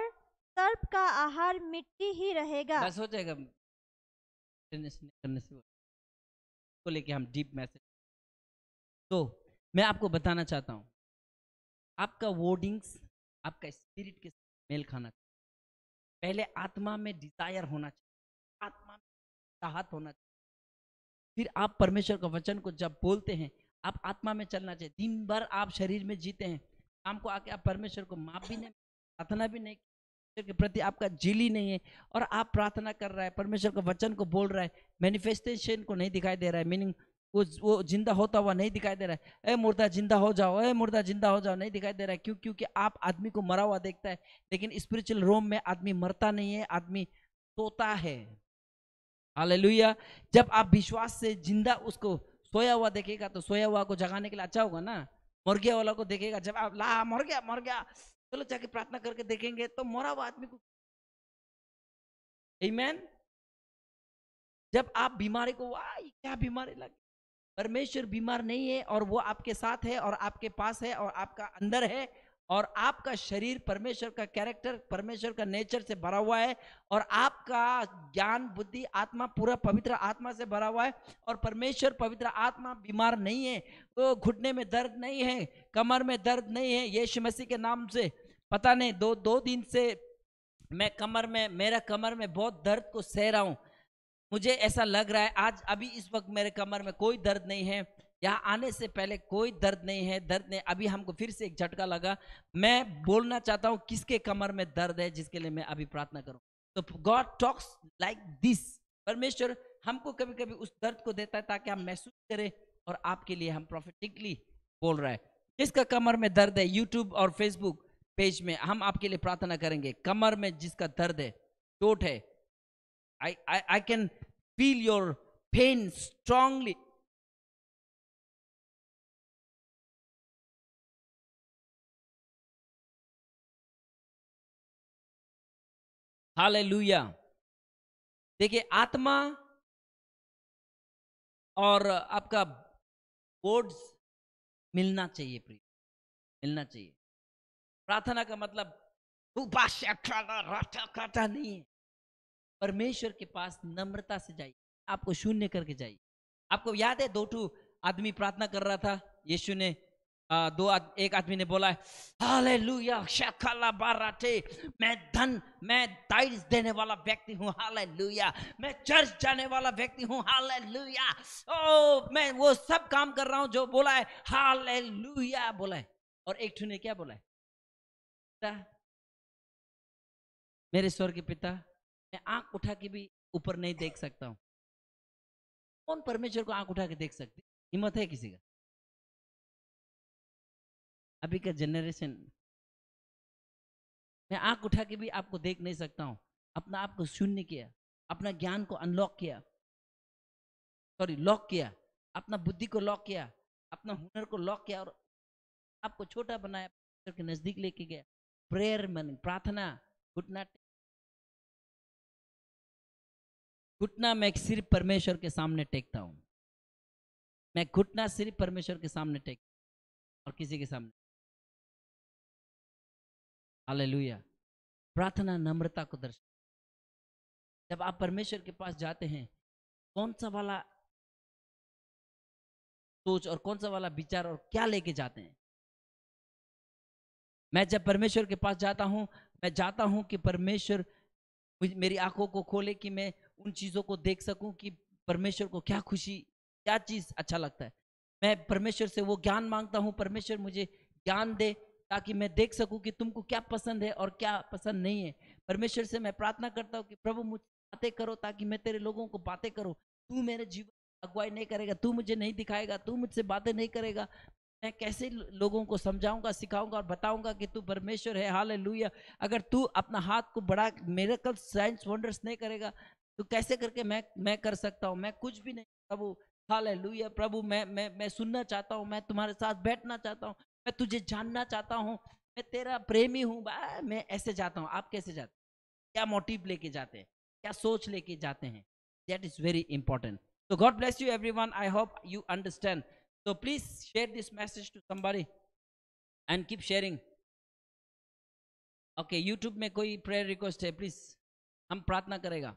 सर्प का आहार मिट्टी ही रहेगा बस हो जाएगा करने से को लेके हम डीप मैसेज तो मैं आपको बताना चाहता हूँ आपका वोडिंग्स आपका स्पिरिट के मेल खाना चाहिए पहले आत्मा में डिजायर होना चाहिए आत्मा में चाहत होना चाहिए फिर आप परमेश्वर का वचन को जब बोलते हैं आप आत्मा में चलना चाहिए दिन भर आप शरीर में जीते हैं शाम को आके आप परमेश्वर को माफ भी नहीं प्रार्थना भी नहीं के प्रति आपका जिली नहीं है और आप प्रार्थना कर रहा है परमेश्वर के वचन को बोल रहा है मैनिफेस्टेशन को नहीं दिखाई दे रहा है मीनिंग वो वो जिंदा होता हुआ नहीं दिखाई दे रहा है ए मुर्दा जिंदा हो जाओ ए मुर्दा जिंदा हो जाओ नहीं दिखाई दे रहा है क्यों क्योंकि आप आदमी को मरा हुआ देखता है लेकिन स्पिरिचुअल रोम में आदमी मरता नहीं है आदमी सोता है हालेलुया जब आप विश्वास से जिंदा उसको सोया हुआ देखेगा तो सोया हुआ को जगाने के लिए अच्छा होगा ना मर वाला को देखेगा जब आप ला मर गया मर गया चलो जाके प्रार्थना करके देखेंगे तो मोरा वो आदमी को मैन जब आप बीमारी को वाई क्या बीमारी लगी परमेश्वर बीमार नहीं है और वो आपके साथ है और आपके पास है और आपका अंदर है और आपका शरीर परमेश्वर का कैरेक्टर परमेश्वर का नेचर से भरा हुआ है और आपका ज्ञान बुद्धि आत्मा पूरा पवित्र आत्मा से भरा हुआ है और परमेश्वर पवित्र आत्मा बीमार नहीं है वो घुटने में दर्द नहीं है कमर में दर्द नहीं है यीशु मसीह के नाम से पता नहीं दो दो दिन से मैं कमर में मेरा कमर में बहुत दर्द को सह रहा हूँ मुझे ऐसा लग रहा है आज अभी इस वक्त मेरे कमर में कोई दर्द नहीं है यहाँ आने से पहले कोई दर्द नहीं है दर्द नहीं अभी हमको फिर से एक झटका लगा मैं बोलना चाहता हूँ किसके कमर में दर्द है जिसके लिए मैं अभी प्रार्थना करूँ तो गॉड टॉक्स लाइक दिस परमेश्वर हमको कभी कभी उस दर्द को देता है ताकि हम महसूस करें और आपके लिए हम प्रोफिटिकली बोल रहा है जिसका कमर में दर्द है यूट्यूब और फेसबुक पेज में हम आपके लिए प्रार्थना करेंगे कमर में जिसका दर्द है चोट है I I can feel your pain strongly hallelujah देखिए आत्मा और आपका बोर्ड मिलना चाहिए प्रिय मिलना चाहिए प्रार्थना का मतलब नहीं है परमेश्वर के पास नम्रता से जाइए आपको शून्य करके जाइए आपको याद है दो टू आदमी प्रार्थना कर रहा था यीशु ने दो आद, एक आदमी ने बोला हाले लुया शखला बाराटे मैं धन मैं दाइज देने वाला व्यक्ति हूँ हाले लुया मैं चर्च जाने वाला व्यक्ति हूँ हाले लुया ओ मैं वो सब काम कर रहा हूँ जो बोला है हाले लुया बोला है और एक ठू ने क्या बोला है पिता मेरे स्वर के पिता मैं आंख उठा के भी ऊपर नहीं देख सकता हूँ कौन परमेश्वर को आंख उठा के देख सकते हिम्मत है किसी का अभी का जनरेशन मैं आंख उठा के भी आपको देख नहीं सकता हूं अपना आप को शून्य किया अपना ज्ञान को अनलॉक किया सॉरी लॉक किया अपना बुद्धि को लॉक किया अपना हुनर को लॉक किया और आपको छोटा बनाया के नजदीक लेके गया प्रेयर मन प्रार्थना घुटना घुटना मैं सिर्फ परमेश्वर के सामने टेकता हूं मैं घुटना सिर्फ परमेश्वर के सामने टेक और किसी के सामने हालेलुया प्रार्थना नम्रता को दर्शन जब आप परमेश्वर के पास जाते हैं कौन सा वाला सोच और कौन सा वाला विचार और क्या लेके जाते हैं मैं जब परमेश्वर के पास जाता हूं मैं जाता हूं कि परमेश्वर मेरी आंखों को खोले कि मैं उन चीज़ों को देख सकूं कि परमेश्वर को क्या खुशी क्या चीज़ अच्छा लगता है मैं परमेश्वर से वो ज्ञान मांगता हूं परमेश्वर मुझे ज्ञान दे ताकि मैं देख सकूं कि तुमको क्या पसंद है और क्या पसंद नहीं है परमेश्वर से मैं प्रार्थना करता हूँ कि प्रभु मुझ बातें करो ताकि मैं तेरे लोगों को बातें करो तू मेरे जीवन अगुवाई नहीं करेगा तू मुझे नहीं दिखाएगा तू मुझसे बातें नहीं करेगा मैं कैसे लोगों को समझाऊंगा सिखाऊंगा और बताऊंगा कि तू परमेश्वर है हाल अगर तू अपना हाथ को बड़ा मेरेकल साइंस वंडर्स नहीं करेगा तो कैसे करके मैं मैं कर सकता हूँ मैं कुछ भी नहीं प्रभु हाल प्रभु मैं मैं मैं सुनना चाहता हूँ मैं तुम्हारे साथ बैठना चाहता हूँ मैं तुझे जानना चाहता हूँ मैं तेरा प्रेमी हूँ मैं ऐसे जाता हूँ आप कैसे जाते क्या मोटिव लेके जाते हैं क्या सोच लेके जाते हैं दैट इज वेरी इंपॉर्टेंट तो God bless you every one I hope you understand तो please share this message to somebody and keep sharing okay YouTube में कोई प्रेयर रिक्वेस्ट है प्लीज हम प्रार्थना करेगा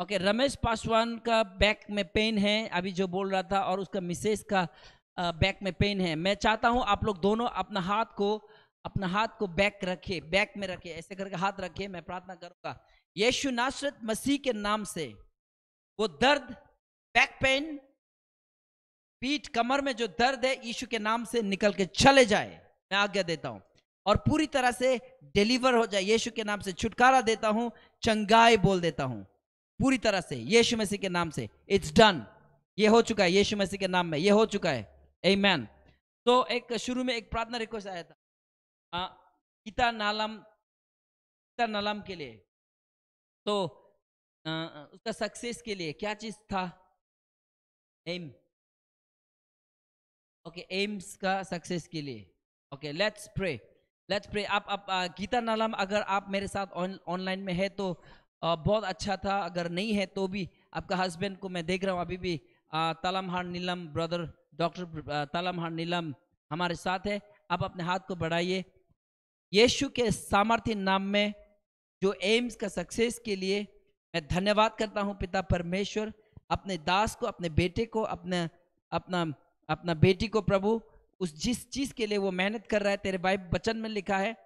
ओके okay, रमेश पासवान का बैक में पेन है अभी जो बोल रहा था और उसका मिसेस का बैक में पेन है मैं चाहता हूं आप लोग दोनों अपना हाथ को अपना हाथ को बैक रखे बैक में रखे ऐसे करके हाथ रखे मैं प्रार्थना करूंगा यीशु नासरत मसीह के नाम से वो दर्द बैक पेन पीठ कमर में जो दर्द है यीशु के नाम से निकल के चले जाए मैं आज्ञा देता हूं और पूरी तरह से डिलीवर हो जाए यीशु के नाम से छुटकारा देता हूं चंगाई बोल देता हूं पूरी तरह से यीशु मसीह के नाम से इट्स डन ये हो चुका है यीशु मसीह के नाम में ये हो चुका है ए मैन तो एक शुरू में एक प्रार्थना रिक्वेस्ट आया था गीता नालम गीता नालम के लिए तो आ, उसका सक्सेस के लिए क्या चीज था एम ओके एम्स का सक्सेस के लिए okay let's pray let's pray आप आप गीता नालम अगर आप मेरे साथ ऑनलाइन में है तो बहुत अच्छा था अगर नहीं है तो भी आपका हस्बैंड को मैं देख रहा हूँ अभी भी तलम हार नीलम ब्रदर डॉक्टर तलम हार नीलम हमारे साथ है आप अपने हाथ को बढ़ाइए यीशु के सामर्थ्य नाम में जो एम्स का सक्सेस के लिए मैं धन्यवाद करता हूँ पिता परमेश्वर अपने दास को अपने बेटे को अपने अपना अपना बेटी को प्रभु उस जिस चीज़ के लिए वो मेहनत कर रहा है तेरे भाई बचन में लिखा है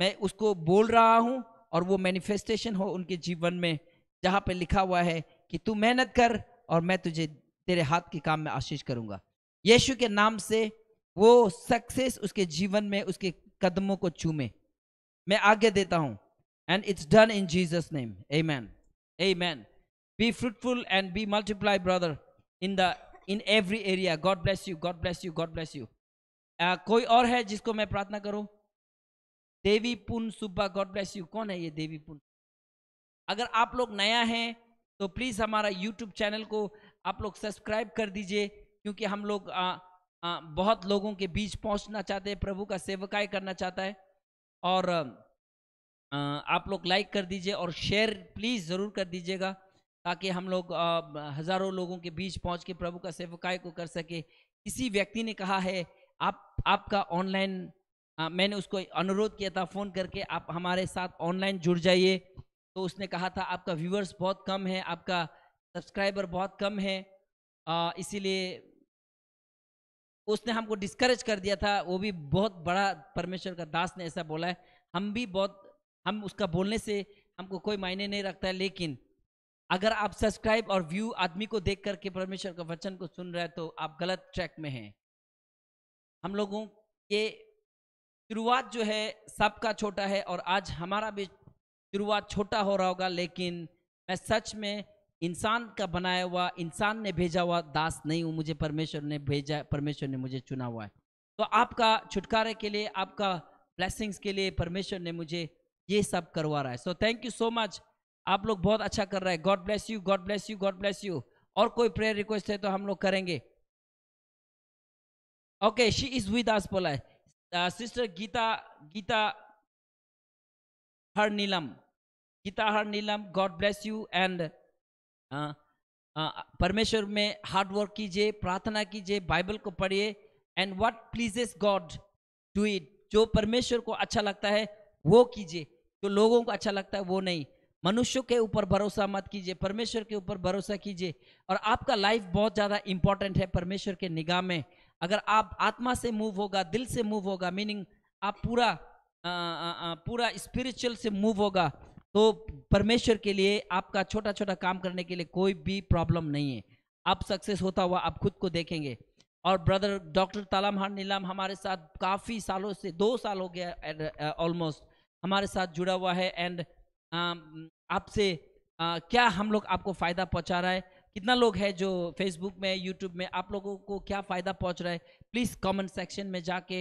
मैं उसको बोल रहा हूँ और वो मैनिफेस्टेशन हो उनके जीवन में जहाँ पे लिखा हुआ है कि तू मेहनत कर और मैं तुझे तेरे हाथ के काम में आशीष करूँगा यीशु के नाम से वो सक्सेस उसके जीवन में उसके कदमों को चूमे मैं आगे देता हूँ and it's done in Jesus name amen amen be fruitful and be multiply brother in the in every area God bless you God bless you God bless you कोई और है जिसको मैं प्रार्थना करूँ देवी पुन सुब्बा गॉड ब्लेस यू कौन है ये देवी पुन अगर आप लोग नया हैं तो प्लीज़ हमारा यूट्यूब चैनल को आप लोग सब्सक्राइब कर दीजिए क्योंकि हम लोग आ, आ, बहुत लोगों के बीच पहुंचना चाहते हैं प्रभु का सेवकाय करना चाहता है और आ, आप लोग लाइक कर दीजिए और शेयर प्लीज़ ज़रूर कर दीजिएगा ताकि हम लोग हज़ारों लोगों के बीच पहुंच के प्रभु का सेवकाय को कर सके किसी व्यक्ति ने कहा है आप आपका ऑनलाइन आ, हाँ, मैंने उसको अनुरोध किया था फ़ोन करके आप हमारे साथ ऑनलाइन जुड़ जाइए तो उसने कहा था आपका व्यूवर्स बहुत कम है आपका सब्सक्राइबर बहुत कम है इसीलिए उसने हमको डिस्करेज कर दिया था वो भी बहुत बड़ा परमेश्वर का दास ने ऐसा बोला है हम भी बहुत हम उसका बोलने से हमको कोई मायने नहीं रखता है लेकिन अगर आप सब्सक्राइब और व्यू आदमी को देख करके परमेश्वर का वचन को सुन रहे हैं तो आप गलत ट्रैक में हैं हम लोगों के शुरुआत जो है सबका छोटा है और आज हमारा भी शुरुआत छोटा हो रहा होगा लेकिन मैं सच में इंसान का बनाया हुआ इंसान ने भेजा हुआ दास नहीं हूँ मुझे परमेश्वर ने भेजा परमेश्वर ने मुझे चुना हुआ है तो आपका छुटकारे के लिए आपका ब्लेसिंग्स के लिए परमेश्वर ने मुझे ये सब करवा रहा है so thank you so much आप लोग बहुत अच्छा कर रहे हैं God bless you God bless you God bless you और कोई प्रेयर रिक्वेस्ट है तो हम लोग करेंगे okay she is with us बोला है uh, Sister Gita Gita Har Nilam. Gita Har Nilam, God bless you and uh, uh, परमेश्वर में हार्ड वर्क कीजिए प्रार्थना कीजिए बाइबल को पढ़िए and what pleases God do it जो परमेश्वर को अच्छा लगता है वो कीजिए जो लोगों को अच्छा लगता है वो नहीं मनुष्य के ऊपर भरोसा मत कीजिए परमेश्वर के ऊपर भरोसा कीजिए और आपका लाइफ बहुत ज़्यादा इंपॉर्टेंट है परमेश्वर के निगाह में अगर आप आत्मा से मूव होगा दिल से मूव होगा मीनिंग आप पूरा आ, आ, पूरा स्पिरिचुअल से मूव होगा तो परमेश्वर के लिए आपका छोटा छोटा काम करने के लिए कोई भी प्रॉब्लम नहीं है आप सक्सेस होता हुआ आप खुद को देखेंगे और ब्रदर डॉक्टर तालाम हर नीलाम हमारे साथ काफ़ी सालों से दो साल हो गया ऑलमोस्ट हमारे साथ जुड़ा हुआ है एंड आपसे क्या हम लोग आपको फ़ायदा पहुंचा रहा है कितना लोग है जो फेसबुक में यूट्यूब में आप लोगों को क्या फ़ायदा पहुंच रहा है प्लीज़ कमेंट सेक्शन में जाके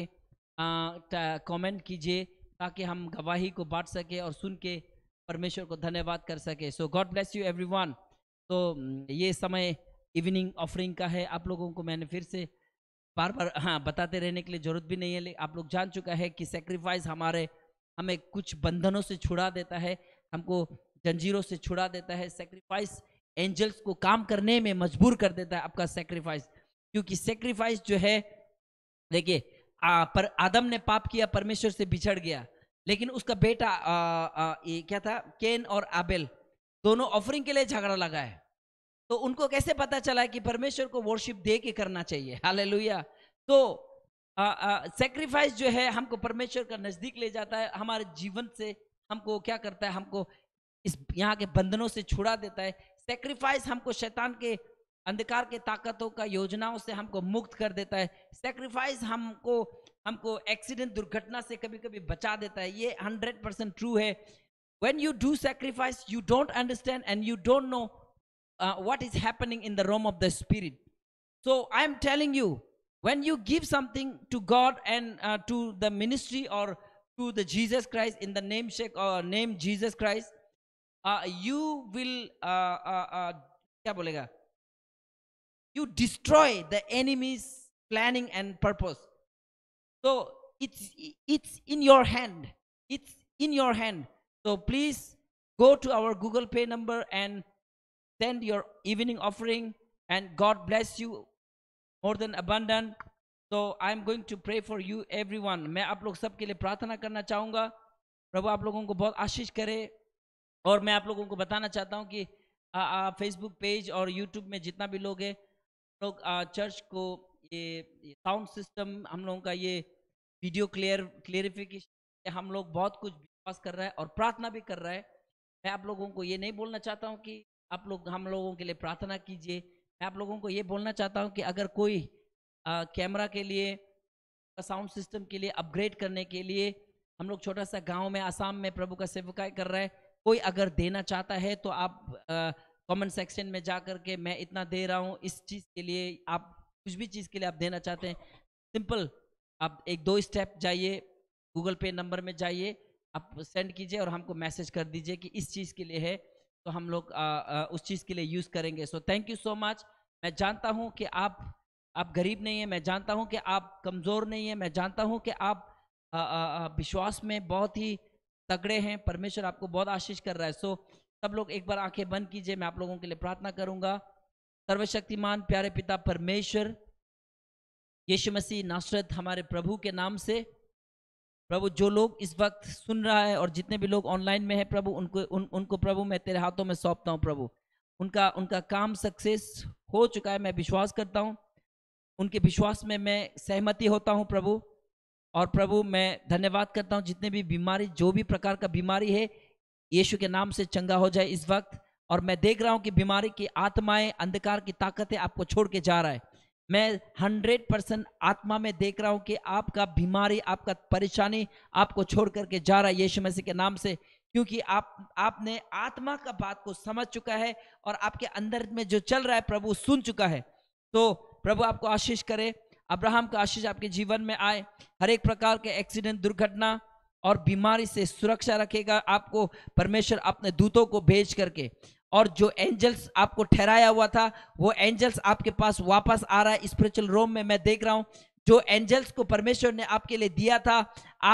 कमेंट कीजिए ताकि हम गवाही को बांट सके और सुन के परमेश्वर को धन्यवाद कर सके so God bless you everyone तो ये समय इवनिंग ऑफरिंग का है आप लोगों को मैंने फिर से बार बार हाँ बताते रहने के लिए ज़रूरत भी नहीं है आप लोग जान चुका है कि सेक्रीफाइस हमारे हमें कुछ बंधनों से छुड़ा देता है हमको जंजीरों से छुड़ा देता है सेक्रीफाइस एंजल्स को काम करने में मजबूर कर देता है आपका सेक्रीफाइस क्योंकि सेक्रीफाइस जो है देखिए पर आदम ने पाप किया परमेश्वर से बिछड़ गया लेकिन उसका बेटा आ, आ, ये क्या था केन और आबेल दोनों ऑफरिंग के लिए झगड़ा लगा है तो उनको कैसे पता चला कि परमेश्वर को वर्शिप दे के करना चाहिए हाल तो सेक्रीफाइस जो है हमको परमेश्वर का नज़दीक ले जाता है हमारे जीवन से हमको क्या करता है हमको इस यहाँ के बंधनों से छुड़ा देता है सेक्रीफाइस हमको शैतान के अंधकार के ताकतों का योजनाओं से हमको मुक्त कर देता है सेक्रीफाइस हमको हमको एक्सीडेंट दुर्घटना से कभी कभी बचा देता है ये हंड्रेड परसेंट ट्रू है when you do sacrifice you don't understand and you don't know what is happening in the realm of the spirit so I am telling you when you give something to God and to the ministry और to the Jesus Christ in the name शेख और name Jesus Christ you will क्या बोलेगा you destroy the enemies planning and purpose So it's it's in your hand it's in your hand So please go to our google pay number and send your evening offering and god bless you more than abundant so i am going to pray for you everyone मैं आप लोग सबके लिए प्रार्थना करना चाहूँगा प्रभु आप लोगों को बहुत आशीष करे और मैं आप लोगों को बताना चाहता हूँ कि फेसबुक पेज और यूट्यूब में जितना भी लोग हैं लोग चर्च को ये साउंड सिस्टम हम लोगों का ये वीडियो क्लियर क्लियरिफिकेशन हम लोग बहुत कुछ विश्वास कर रहा है और प्रार्थना भी कर रहा है मैं आप लोगों को ये नहीं बोलना चाहता हूँ कि आप लोग हम लोगों के लिए प्रार्थना कीजिए मैं आप लोगों को ये बोलना चाहता हूँ कि अगर कोई कैमरा के लिए साउंड सिस्टम के लिए अपग्रेड करने के लिए हम लोग छोटा सा गांव में आसाम में प्रभु का सेवकाई कर रहा है कोई अगर देना चाहता है तो आप कमेंट सेक्शन में जा कर के मैं इतना दे रहा हूँ इस चीज़ के लिए आप कुछ भी चीज़ के लिए आप देना चाहते हैं सिंपल आप एक दो स्टेप जाइए गूगल पे नंबर में जाइए आप सेंड कीजिए और हमको मैसेज कर दीजिए कि इस चीज़ के लिए है तो हम लोग आ, आ, उस चीज़ के लिए यूज़ करेंगे so thank you so much मैं जानता हूँ कि आप आप गरीब नहीं हैं मैं जानता हूँ कि आप कमज़ोर नहीं है मैं जानता हूँ कि आप विश्वास में बहुत ही तगड़े हैं परमेश्वर आपको बहुत आशीष कर रहा है सो सब लोग एक बार आंखें बंद कीजिए मैं आप लोगों के लिए प्रार्थना करूंगा सर्वशक्तिमान प्यारे पिता परमेश्वर यीशु मसीह नासरत हमारे प्रभु के नाम से प्रभु जो लोग इस वक्त सुन रहा है और जितने भी लोग ऑनलाइन में है प्रभु उनको उन, उनको प्रभु मैं तेरे हाथों में सौंपता हूँ प्रभु उनका उनका काम सक्सेस हो चुका है मैं विश्वास करता हूँ उनके विश्वास में मैं सहमति होता हूँ प्रभु और प्रभु मैं धन्यवाद करता हूँ जितने भी बीमारी जो भी प्रकार का बीमारी है यीशु के नाम से चंगा हो जाए इस वक्त और मैं देख रहा हूँ कि बीमारी की आत्माएं अंधकार की ताकतें आपको छोड़ के जा रहा है मैं हंड्रेड परसेंट आत्मा में देख रहा हूँ कि आपका बीमारी आपका परेशानी आपको छोड़ करके जा रहा है यीशु मसीह के नाम से क्योंकि आप आपने आत्मा का बात को समझ चुका है और आपके अंदर में जो चल रहा है प्रभु सुन चुका है तो प्रभु आपको आशीष करे अब्राहम का आशीष आपके जीवन में आए हर एक प्रकार के एक्सीडेंट दुर्घटना और बीमारी से सुरक्षा रखेगा आपको परमेश्वर अपने दूतों को भेज करके और जो एंजल्स आपको ठहराया हुआ था वो एंजल्स आपके पास वापस आ रहा है स्पिरिचुअल रोम में मैं देख रहा हूँ जो एंजल्स को परमेश्वर ने आपके लिए दिया था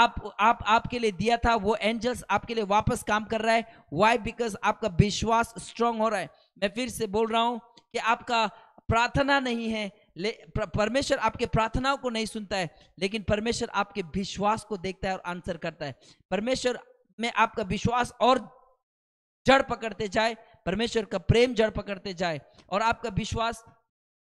आप आप आपके लिए दिया था वो एंजल्स आपके लिए वापस काम कर रहा है वाई बिकॉज आपका विश्वास स्ट्रांग हो रहा है मैं फिर से बोल रहा हूँ कि आपका प्रार्थना नहीं है परमेश्वर आपके प्रार्थनाओं को नहीं सुनता है लेकिन परमेश्वर आपके विश्वास को देखता है और आंसर करता है परमेश्वर में आपका विश्वास और जड़ पकड़ते जाए परमेश्वर का प्रेम जड़ पकड़ते जाए और आपका विश्वास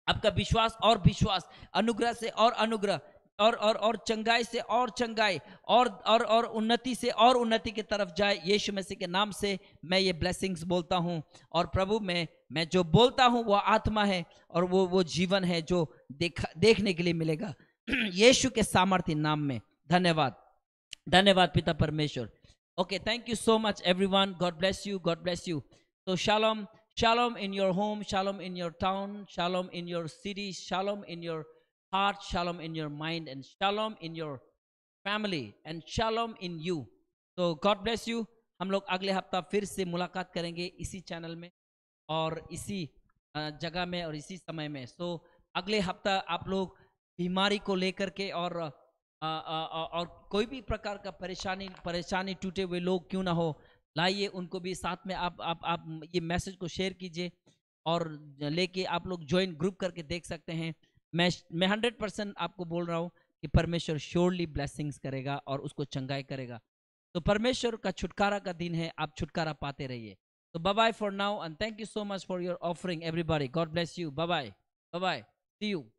आपका विश्वास और विश्वास अनुग्रह से और अनुग्रह और और और चंगाई से और चंगाई और और और उन्नति से और उन्नति की तरफ जाए यीशु मसीह के नाम से मैं ये ब्लेसिंग्स बोलता हूँ और प्रभु मैं मैं जो बोलता हूँ वो आत्मा है और वो वो जीवन है जो देखा देखने के लिए मिलेगा यीशु के सामर्थ्य नाम में धन्यवाद धन्यवाद पिता परमेश्वर okay thank you so much everyone God bless you God bless you तो shalom shalom in your home shalom in your town shalom in your city shalom in your heart, shalom in your mind, and shalom in your family, and shalom in you. So God bless you. हम लोग अगले हफ्ता फिर से मुलाकात करेंगे इसी channel में और इसी जगह में और इसी समय में सो so, अगले हफ्ता आप लोग बीमारी को लेकर के और आ, आ, आ, और कोई भी प्रकार का परेशानी परेशानी टूटे हुए लोग क्यों ना हो लाइए उनको भी साथ में आप आप आप ये मैसेज को शेयर कीजिए और लेके आप लोग ज्वाइन ग्रुप करके देख सकते हैं मैं मैं हंड्रेड परसेंट आपको बोल रहा हूँ कि परमेश्वर श्योरली ब्लेसिंग्स करेगा और उसको चंगाई करेगा तो परमेश्वर का छुटकारा का दिन है आप छुटकारा पाते रहिए तो bye for now and thank you so much for your offering everybody God bless you bye bye see you